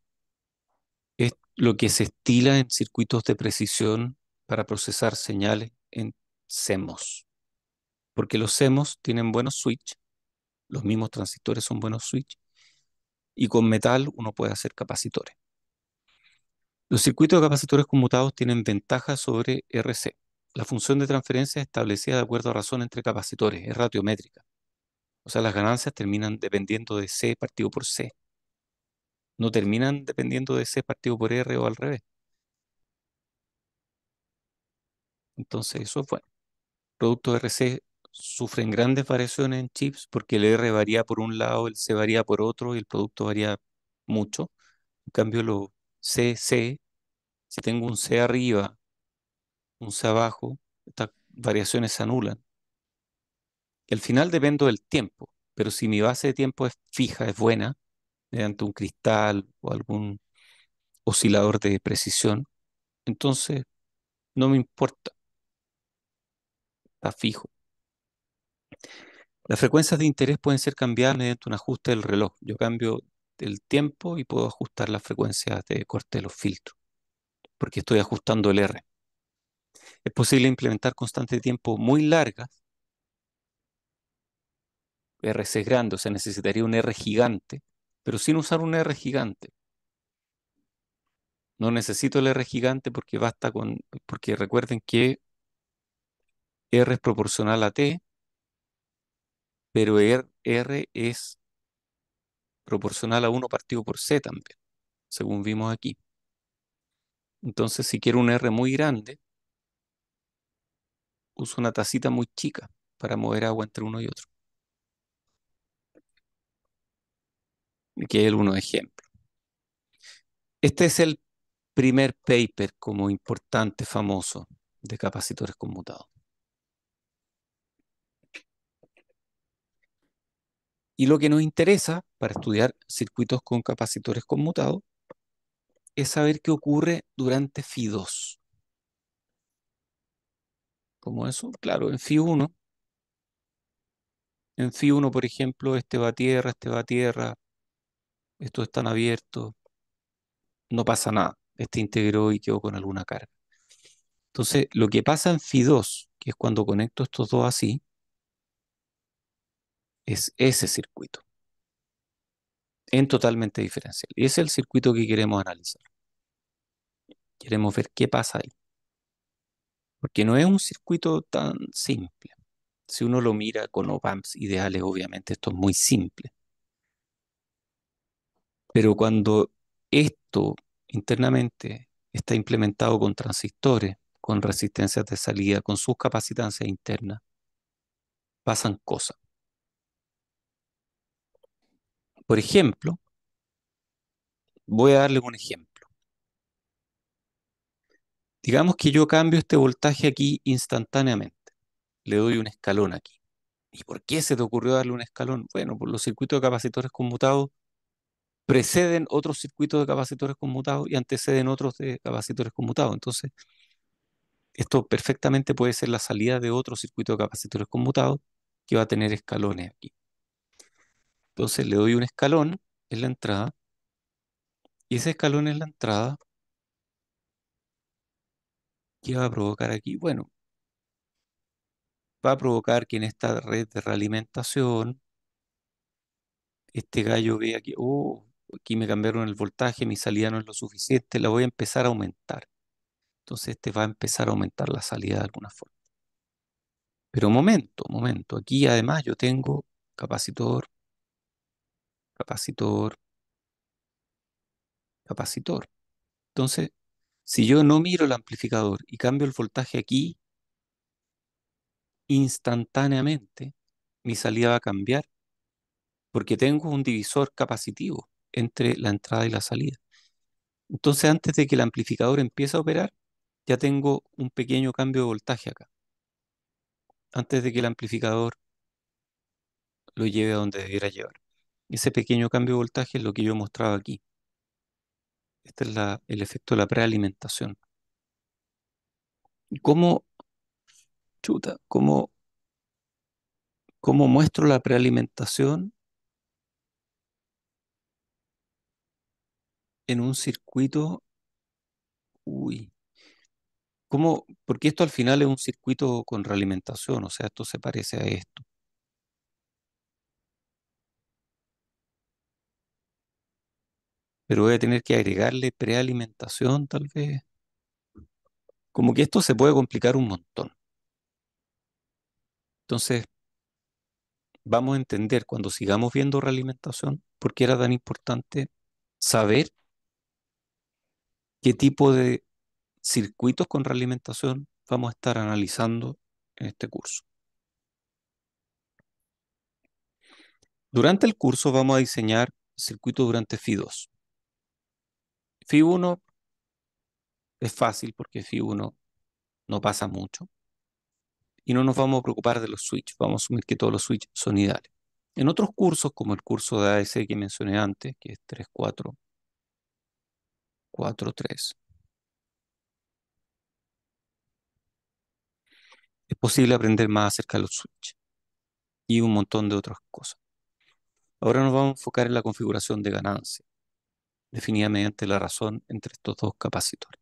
Es lo que se estila en circuitos de precisión para procesar señales en CMOS. Porque los CMOS tienen buenos switch, los mismos transistores son buenos switch, y con metal uno puede hacer capacitores. Los circuitos de capacitores conmutados tienen ventajas sobre RC. La función de transferencia es establecida de acuerdo a razón entre capacitores, es radiométrica. O sea, las ganancias terminan dependiendo de C partido por C. No terminan dependiendo de C partido por R o al revés. Entonces, eso es bueno. Productos RC sufren grandes variaciones en chips porque el R varía por un lado, el C varía por otro y el producto varía mucho. En cambio, los C, si tengo un C arriba, un C abajo, estas variaciones se anulan. El final dependo del tiempo, pero si mi base de tiempo es fija, es buena, mediante un cristal o algún oscilador de precisión, entonces no me importa. Está fijo. Las frecuencias de interés pueden ser cambiadas mediante un ajuste del reloj. Yo cambio el tiempo y puedo ajustar las frecuencias de corte de los filtros, porque estoy ajustando el R. Es posible implementar constantes de tiempo muy largas es grande, o sea, necesitaría un R gigante, pero sin usar un R gigante. No necesito el R gigante porque basta con, porque recuerden que R es proporcional a T, pero R, er, R es proporcional a 1 partido por C también, según vimos aquí. Entonces, si quiero un R muy grande, uso una tacita muy chica para mover agua entre uno y otro. Aquí hay de ejemplo. Este es el primer paper como importante, famoso, de capacitores conmutados. Y lo que nos interesa para estudiar circuitos con capacitores conmutados es saber qué ocurre durante Phi2. Como eso, claro, en Phi1. En Phi1, por ejemplo, este va a tierra, este va a tierra, estos están abiertos, no pasa nada, este integró y quedó con alguna carga. Entonces, lo que pasa en Phi2, que es cuando conecto estos dos así, es ese circuito, en totalmente diferencial. Y ese es el circuito que queremos analizar. Queremos ver qué pasa ahí. Porque no es un circuito tan simple. Si uno lo mira con amps ideales, obviamente esto es muy simple. Pero cuando esto internamente está implementado con transistores, con resistencias de salida, con sus capacitancias internas, pasan cosas. Por ejemplo, voy a darle un ejemplo. Digamos que yo cambio este voltaje aquí instantáneamente. Le doy un escalón aquí. ¿Y por qué se te ocurrió darle un escalón? Bueno, por los circuitos de capacitores conmutados preceden otros circuitos de capacitores conmutados y anteceden otros de capacitores conmutados. Entonces, esto perfectamente puede ser la salida de otro circuito de capacitores conmutados que va a tener escalones aquí. Entonces le doy un escalón, en la entrada, y ese escalón es la entrada. ¿Qué va a provocar aquí? Bueno, va a provocar que en esta red de realimentación, este gallo vea aquí. oh, aquí me cambiaron el voltaje, mi salida no es lo suficiente, la voy a empezar a aumentar. Entonces este va a empezar a aumentar la salida de alguna forma. Pero momento, momento, aquí además yo tengo capacitor, capacitor, capacitor. Entonces, si yo no miro el amplificador y cambio el voltaje aquí, instantáneamente mi salida va a cambiar porque tengo un divisor capacitivo entre la entrada y la salida. Entonces, antes de que el amplificador empiece a operar, ya tengo un pequeño cambio de voltaje acá. Antes de que el amplificador lo lleve a donde debiera llevar. Ese pequeño cambio de voltaje es lo que yo he mostrado aquí. Este es el efecto de la prealimentación. ¿Cómo, chuta, cómo, cómo muestro la prealimentación en un circuito, uy, ¿cómo? Porque esto al final es un circuito con realimentación, o sea, esto se parece a esto. Pero voy a tener que agregarle prealimentación tal vez. Como que esto se puede complicar un montón. Entonces, vamos a entender cuando sigamos viendo realimentación porque era tan importante saber qué tipo de circuitos con realimentación vamos a estar analizando en este curso. Durante el curso vamos a diseñar circuitos durante fi 2 fi 1 es fácil porque fi 1 no pasa mucho. Y no nos vamos a preocupar de los switches, vamos a asumir que todos los switches son ideales. En otros cursos, como el curso de ASE que mencioné antes, que es 3, 4, 4, Es posible aprender más acerca de los switches. y un montón de otras cosas. Ahora nos vamos a enfocar en la configuración de ganancia, definida mediante la razón entre estos dos capacitores.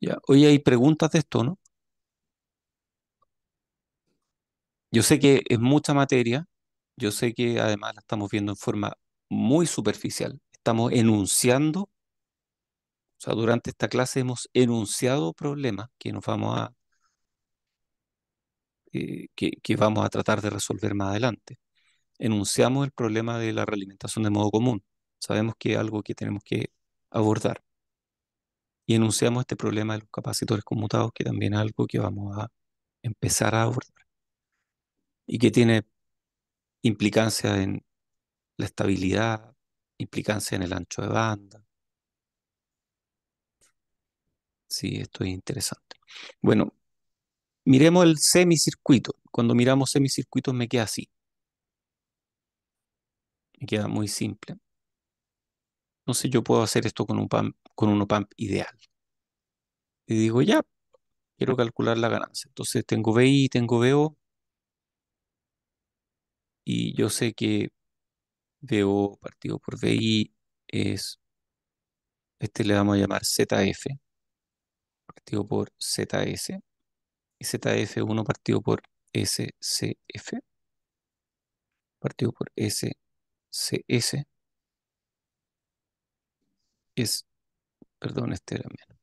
Ya, hoy hay preguntas de esto, ¿no? Yo sé que es mucha materia, yo sé que además la estamos viendo en forma muy superficial. Estamos enunciando, o sea, durante esta clase hemos enunciado problemas que nos vamos a, eh, que, vamos a tratar de resolver más adelante. Enunciamos el problema de la realimentación de modo común. Sabemos que es algo que tenemos que abordar. Y enunciamos este problema de los capacitores conmutados, que también es algo que vamos a empezar a abordar. Y que tiene implicancia en la estabilidad, implicancia en el ancho de banda. Sí, esto es interesante. Bueno, miremos el semicircuito. Cuando miramos semicircuitos me queda así. Me queda muy simple. No sé, yo puedo hacer esto con un pump, con ideal. Y digo, ya, quiero calcular la ganancia. Entonces tengo BI, tengo VO. Y yo sé que DO partido por DI es, este le vamos a llamar ZF, partido por ZS, y ZF1 partido por SCF, partido por SCS, es, perdón, este era menos,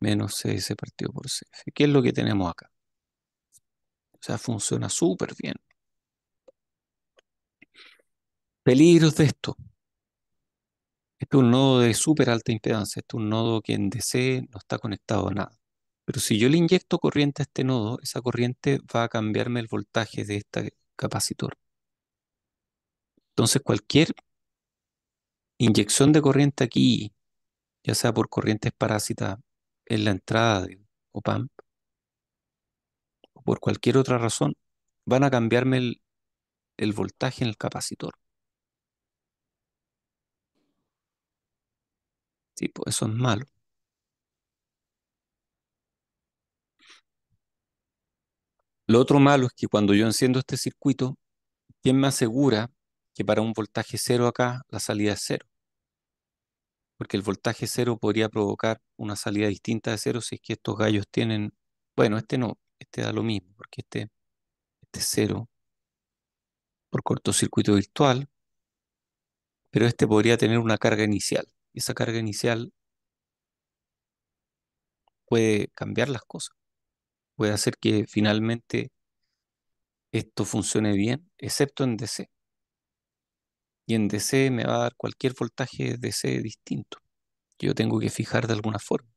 menos CS partido por CF. ¿Qué es lo que tenemos acá? O sea, funciona súper bien peligros de esto. Este es un nodo de súper alta impedancia, este es un nodo que en DC no está conectado a nada. Pero si yo le inyecto corriente a este nodo, esa corriente va a cambiarme el voltaje de este capacitor. Entonces cualquier inyección de corriente aquí, ya sea por corrientes parásitas en la entrada de OPAMP, o por cualquier otra razón, van a cambiarme el voltaje en el capacitor. tipo, eso es malo. Lo otro malo es que cuando yo enciendo este circuito, ¿quién me asegura que para un voltaje cero acá la salida es cero? Porque el voltaje cero podría provocar una salida distinta de cero si es que estos gallos tienen, bueno, este no, este da lo mismo, porque este, este es cero por cortocircuito virtual, pero este podría tener una carga inicial esa carga inicial puede cambiar las cosas, puede hacer que finalmente esto funcione bien, excepto en DC. Y en DC me va a dar cualquier voltaje DC distinto. que Yo tengo que fijar de alguna forma.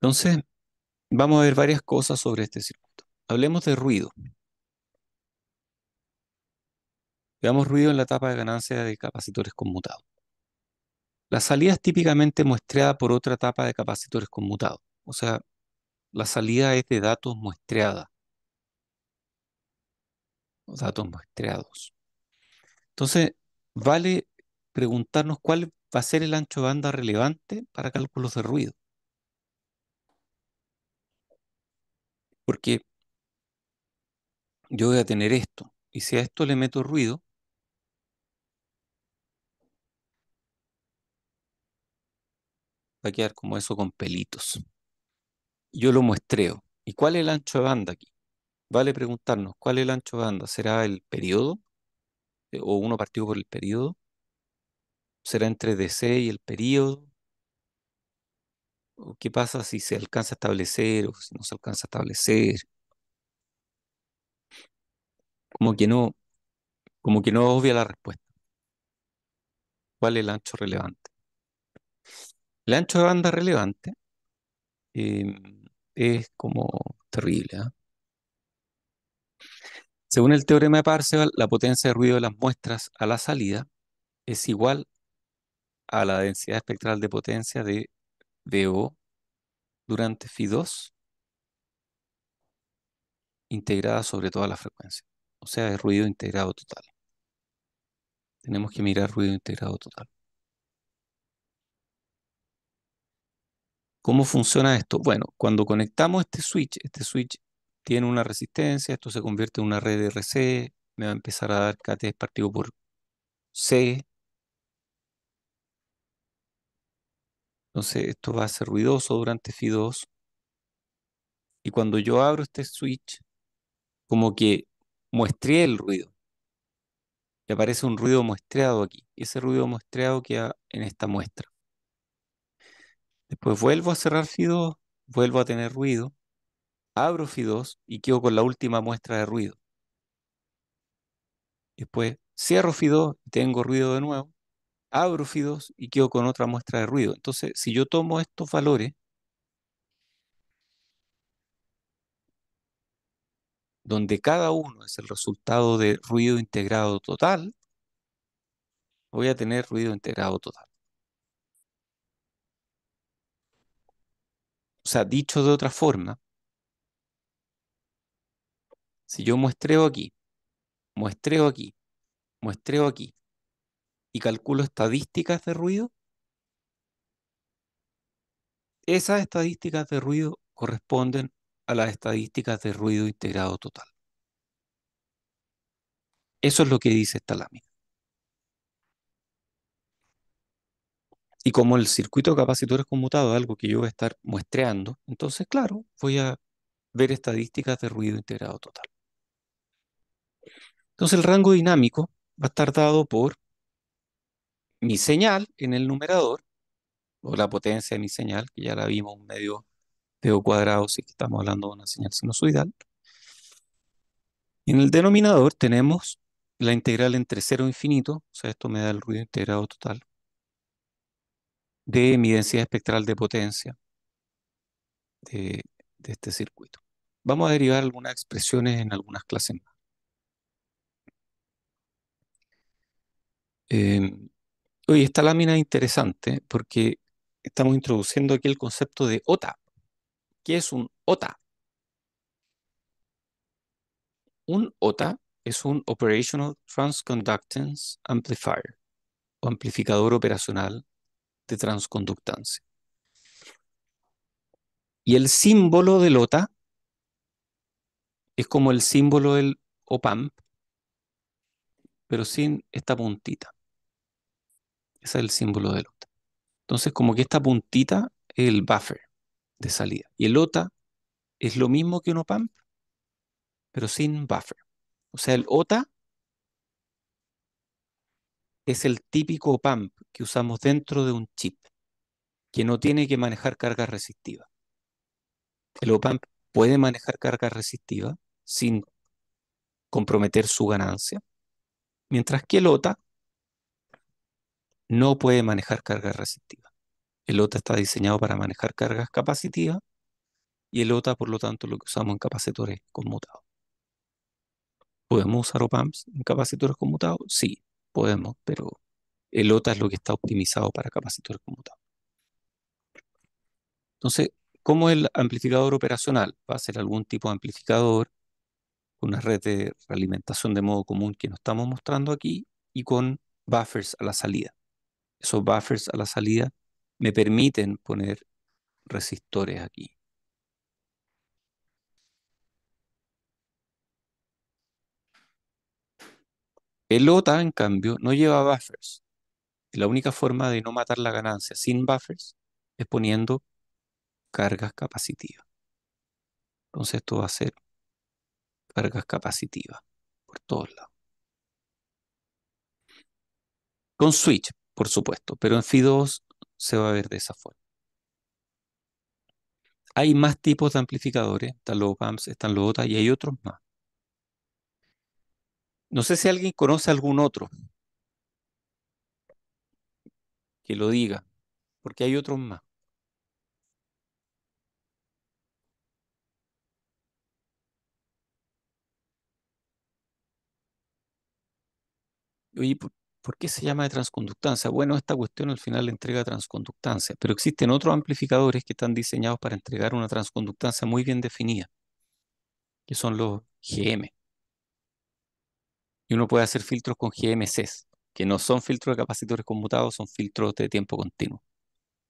Entonces, vamos a ver varias cosas sobre este circuito. Hablemos de ruido. Veamos ruido en la etapa de ganancia de capacitores conmutados. La salida es típicamente muestreada por otra etapa de capacitores conmutados. O sea, la salida es de datos muestreada. Datos muestreados. Entonces, vale preguntarnos cuál va a ser el ancho de banda relevante para cálculos de ruido. Porque yo voy a tener esto, y si a esto le meto ruido, va a quedar como eso con pelitos. Yo lo muestreo. ¿Y cuál es el ancho de banda aquí? Vale preguntarnos, ¿cuál es el ancho de banda? ¿Será el periodo? Eh, ¿O uno partido por el periodo? ¿Será entre DC y el periodo? ¿Qué pasa si se alcanza a establecer o si no se alcanza a establecer? Como que no, como que no obvia la respuesta. ¿Cuál es el ancho relevante? El ancho de banda relevante em, es como terrible. ¿ah? Según el teorema de Parseval, la potencia de ruido de las muestras a la salida es igual a la densidad espectral de potencia de VO durante Φ2 integrada sobre toda la frecuencia. O sea, es ruido integrado total. Tenemos que mirar ruido integrado total. ¿Cómo funciona esto? Bueno, cuando conectamos este switch, este switch tiene una resistencia, esto se convierte en una red de RC, me va a empezar a dar KT partido por C. Entonces esto va a ser ruidoso durante fi 2. Y cuando yo abro este switch, como que muestré el ruido. Y aparece un ruido muestreado aquí. Y ese ruido muestreado queda en esta muestra. Después vuelvo a cerrar FI2, vuelvo a tener ruido, abro FI2 y quedo con la última muestra de ruido. Después cierro FI2 y tengo ruido de nuevo, abro FI2 y quedo con otra muestra de ruido. Entonces, si yo tomo estos valores, donde cada uno es el resultado de ruido integrado total, voy a tener ruido integrado total. O sea, dicho de otra forma, si yo muestreo aquí, muestreo aquí, muestreo aquí y calculo estadísticas de ruido, esas estadísticas de ruido corresponden a las estadísticas de ruido integrado total. Eso es lo que dice esta lámina. Y como el circuito capacitor es conmutado, algo que yo voy a estar muestreando, entonces, claro, voy a ver estadísticas de ruido integrado total. Entonces, el rango dinámico va a estar dado por mi señal en el numerador, o la potencia de mi señal, que ya la vimos un medio de O cuadrado, si estamos hablando de una señal sinusoidal. En el denominador tenemos la integral entre 0 e infinito, o sea, esto me da el ruido integrado total, de mi densidad espectral de potencia de, este circuito. Vamos a derivar algunas expresiones en algunas clases más. Em, esta lámina es interesante porque estamos introduciendo aquí el concepto de OTA. ¿Qué es un OTA? Un OTA es un Operational Transconductance Amplifier o amplificador operacional de transconductancia. Y el símbolo del OTA es como el símbolo del OPAMP, pero sin esta puntita. Ese es el símbolo del OTA. Entonces, como que esta puntita es el buffer de salida. Y el OTA es lo mismo que un OPAMP, pero sin buffer. O sea, el OTA es el típico OPAMP que usamos dentro de un chip, que no tiene que manejar carga resistiva. El OPAMP puede manejar carga resistiva sin comprometer su ganancia, mientras que el OTA no puede manejar carga resistiva. El OTA está diseñado para manejar cargas capacitivas y el OTA, por lo tanto, lo que usamos en capacitores conmutados. ¿Podemos usar OPAMPs en capacitores conmutados? Sí, podemos, pero el OTA es lo que está optimizado para capacitor como tal. Entonces, ¿cómo el amplificador operacional? Va a ser algún tipo de amplificador con una red de alimentación de modo común que nos estamos mostrando aquí y con buffers a la salida. Esos buffers a la salida me permiten poner resistores aquí. El OTA, en cambio, no lleva buffers. La única forma de no matar la ganancia sin buffers es poniendo cargas capacitivas. Entonces esto va a ser cargas capacitivas por todos lados. Con switch, por supuesto, pero en FI2 se va a ver de esa forma. Hay más tipos de amplificadores, están los están los OTA y hay otros más. No sé si alguien conoce algún otro que lo diga, porque hay otros más. Oye, ¿por qué se llama de transconductancia? Bueno, esta cuestión al final le entrega transconductancia, pero existen otros amplificadores que están diseñados para entregar una transconductancia muy bien definida, que son los GM y uno puede hacer filtros con GMCs, que no son filtros de capacitores conmutados, son filtros de tiempo continuo.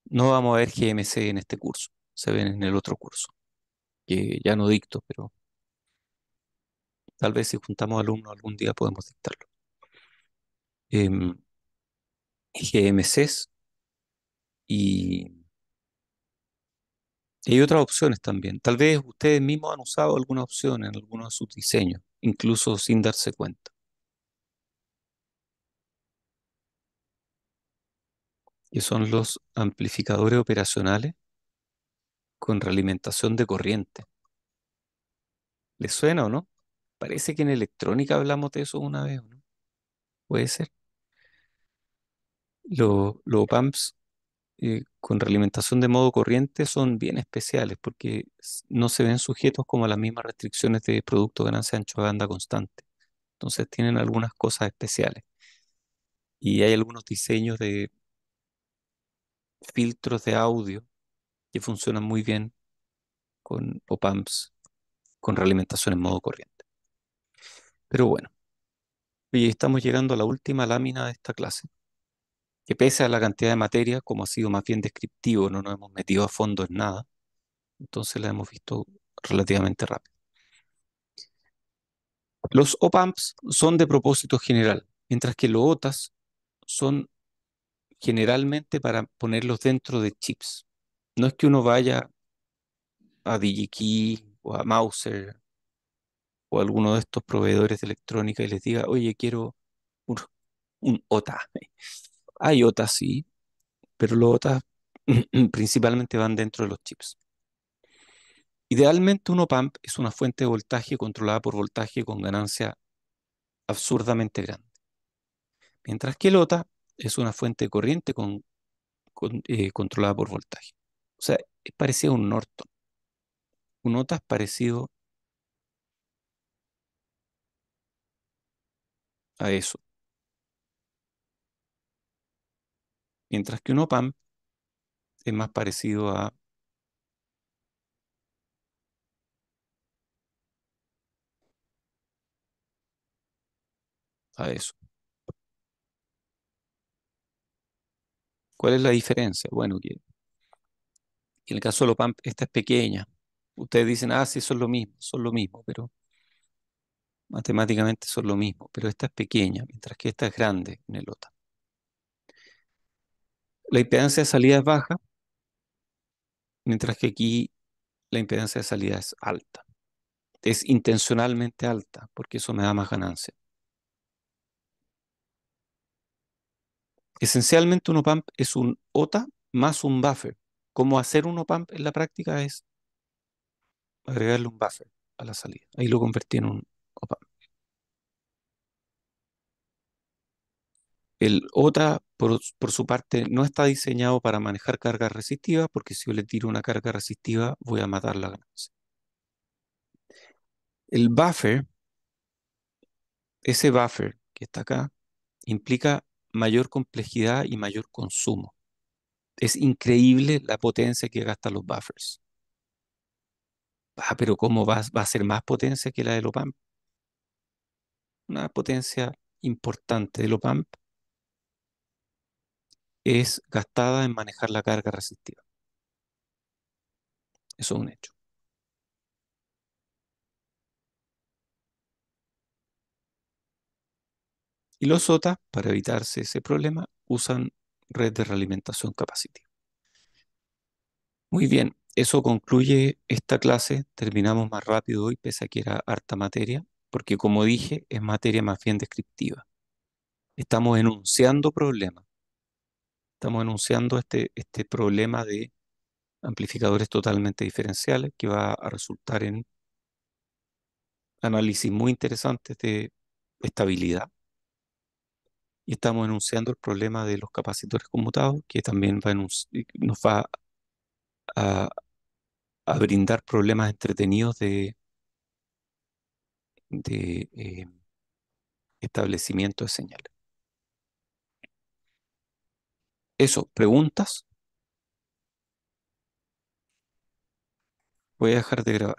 No vamos a ver GMC en este curso, se ven en el otro curso, que ya no dicto, pero tal vez si juntamos alumnos algún día podemos dictarlo. Em, GMCs y hay otras opciones también. Tal vez ustedes mismos han usado alguna opción en alguno de sus diseños, incluso sin darse cuenta. que son los amplificadores operacionales con realimentación de corriente. ¿Les suena o no? Parece que en electrónica hablamos de eso una vez, ¿no? Puede ser. Los, pumps eh, con realimentación de modo corriente son bien especiales porque no se ven sujetos como a las mismas restricciones de producto ganancia ancho de banda constante. Entonces tienen algunas cosas especiales. Y hay algunos diseños de, filtros de audio que funcionan muy bien con OPAMPs, con realimentación en modo corriente. Pero bueno, y estamos llegando a la última lámina de esta clase, que pese a la cantidad de materia, como ha sido más bien descriptivo, no nos hemos metido a fondo en nada, entonces la hemos visto relativamente rápido. Los OPAMPs son de propósito general, mientras que los OTAs son generalmente para ponerlos dentro de chips. No es que uno vaya a DigiKey o a Mouser o a alguno de estos proveedores de electrónica y les diga, oye, quiero un, OTA. Hay OTA, sí, pero los OTA principalmente van dentro de los chips. Idealmente un OPAMP es una fuente de voltaje controlada por voltaje con ganancia absurdamente grande. Mientras que el OTA es una fuente de corriente con, eh, controlada por voltaje. O sea, es parecido a un Norton. Un OTA es parecido a eso. Mientras que un OPAM es más parecido a a eso. ¿Cuál es la diferencia? Bueno, en el caso de Lopam, esta es pequeña. Ustedes dicen, ah, sí, son lo mismo, son lo mismo, pero matemáticamente son lo mismo, pero esta es pequeña, mientras que esta es grande en el La impedancia de salida es baja, mientras que aquí la impedancia de salida es alta. Es intencionalmente alta, porque eso me da más ganancia. Esencialmente un OPAMP es un OTA más un buffer. ¿Cómo hacer un OPAMP en la práctica? Es agregarle un buffer a la salida. Ahí lo convertí en un OPAMP. El OTA, por, por, su parte, no está diseñado para manejar cargas resistivas, porque si yo le tiro una carga resistiva, voy a matar la ganancia. El buffer, ese buffer que está acá, implica mayor complejidad y mayor consumo. Es increíble la potencia que gastan los buffers. Ah, pero ¿cómo va, va a ser más potencia que la de pump Una potencia importante de Lopamp es gastada en manejar la carga resistiva. Eso es un hecho. Y los SOTA, para evitarse ese problema, usan red de realimentación capacitiva. Muy bien, eso concluye esta clase. Terminamos más rápido hoy, pese a que era harta materia, porque como dije, es materia más bien descriptiva. Estamos enunciando problemas. Estamos enunciando este, este problema de amplificadores totalmente diferenciales que va a resultar en análisis muy interesantes de estabilidad y estamos enunciando el problema de los capacitores conmutados, que también va nos va a, brindar problemas entretenidos de, de eh, establecimiento de señales. Eso, preguntas. Voy a dejar de grabar.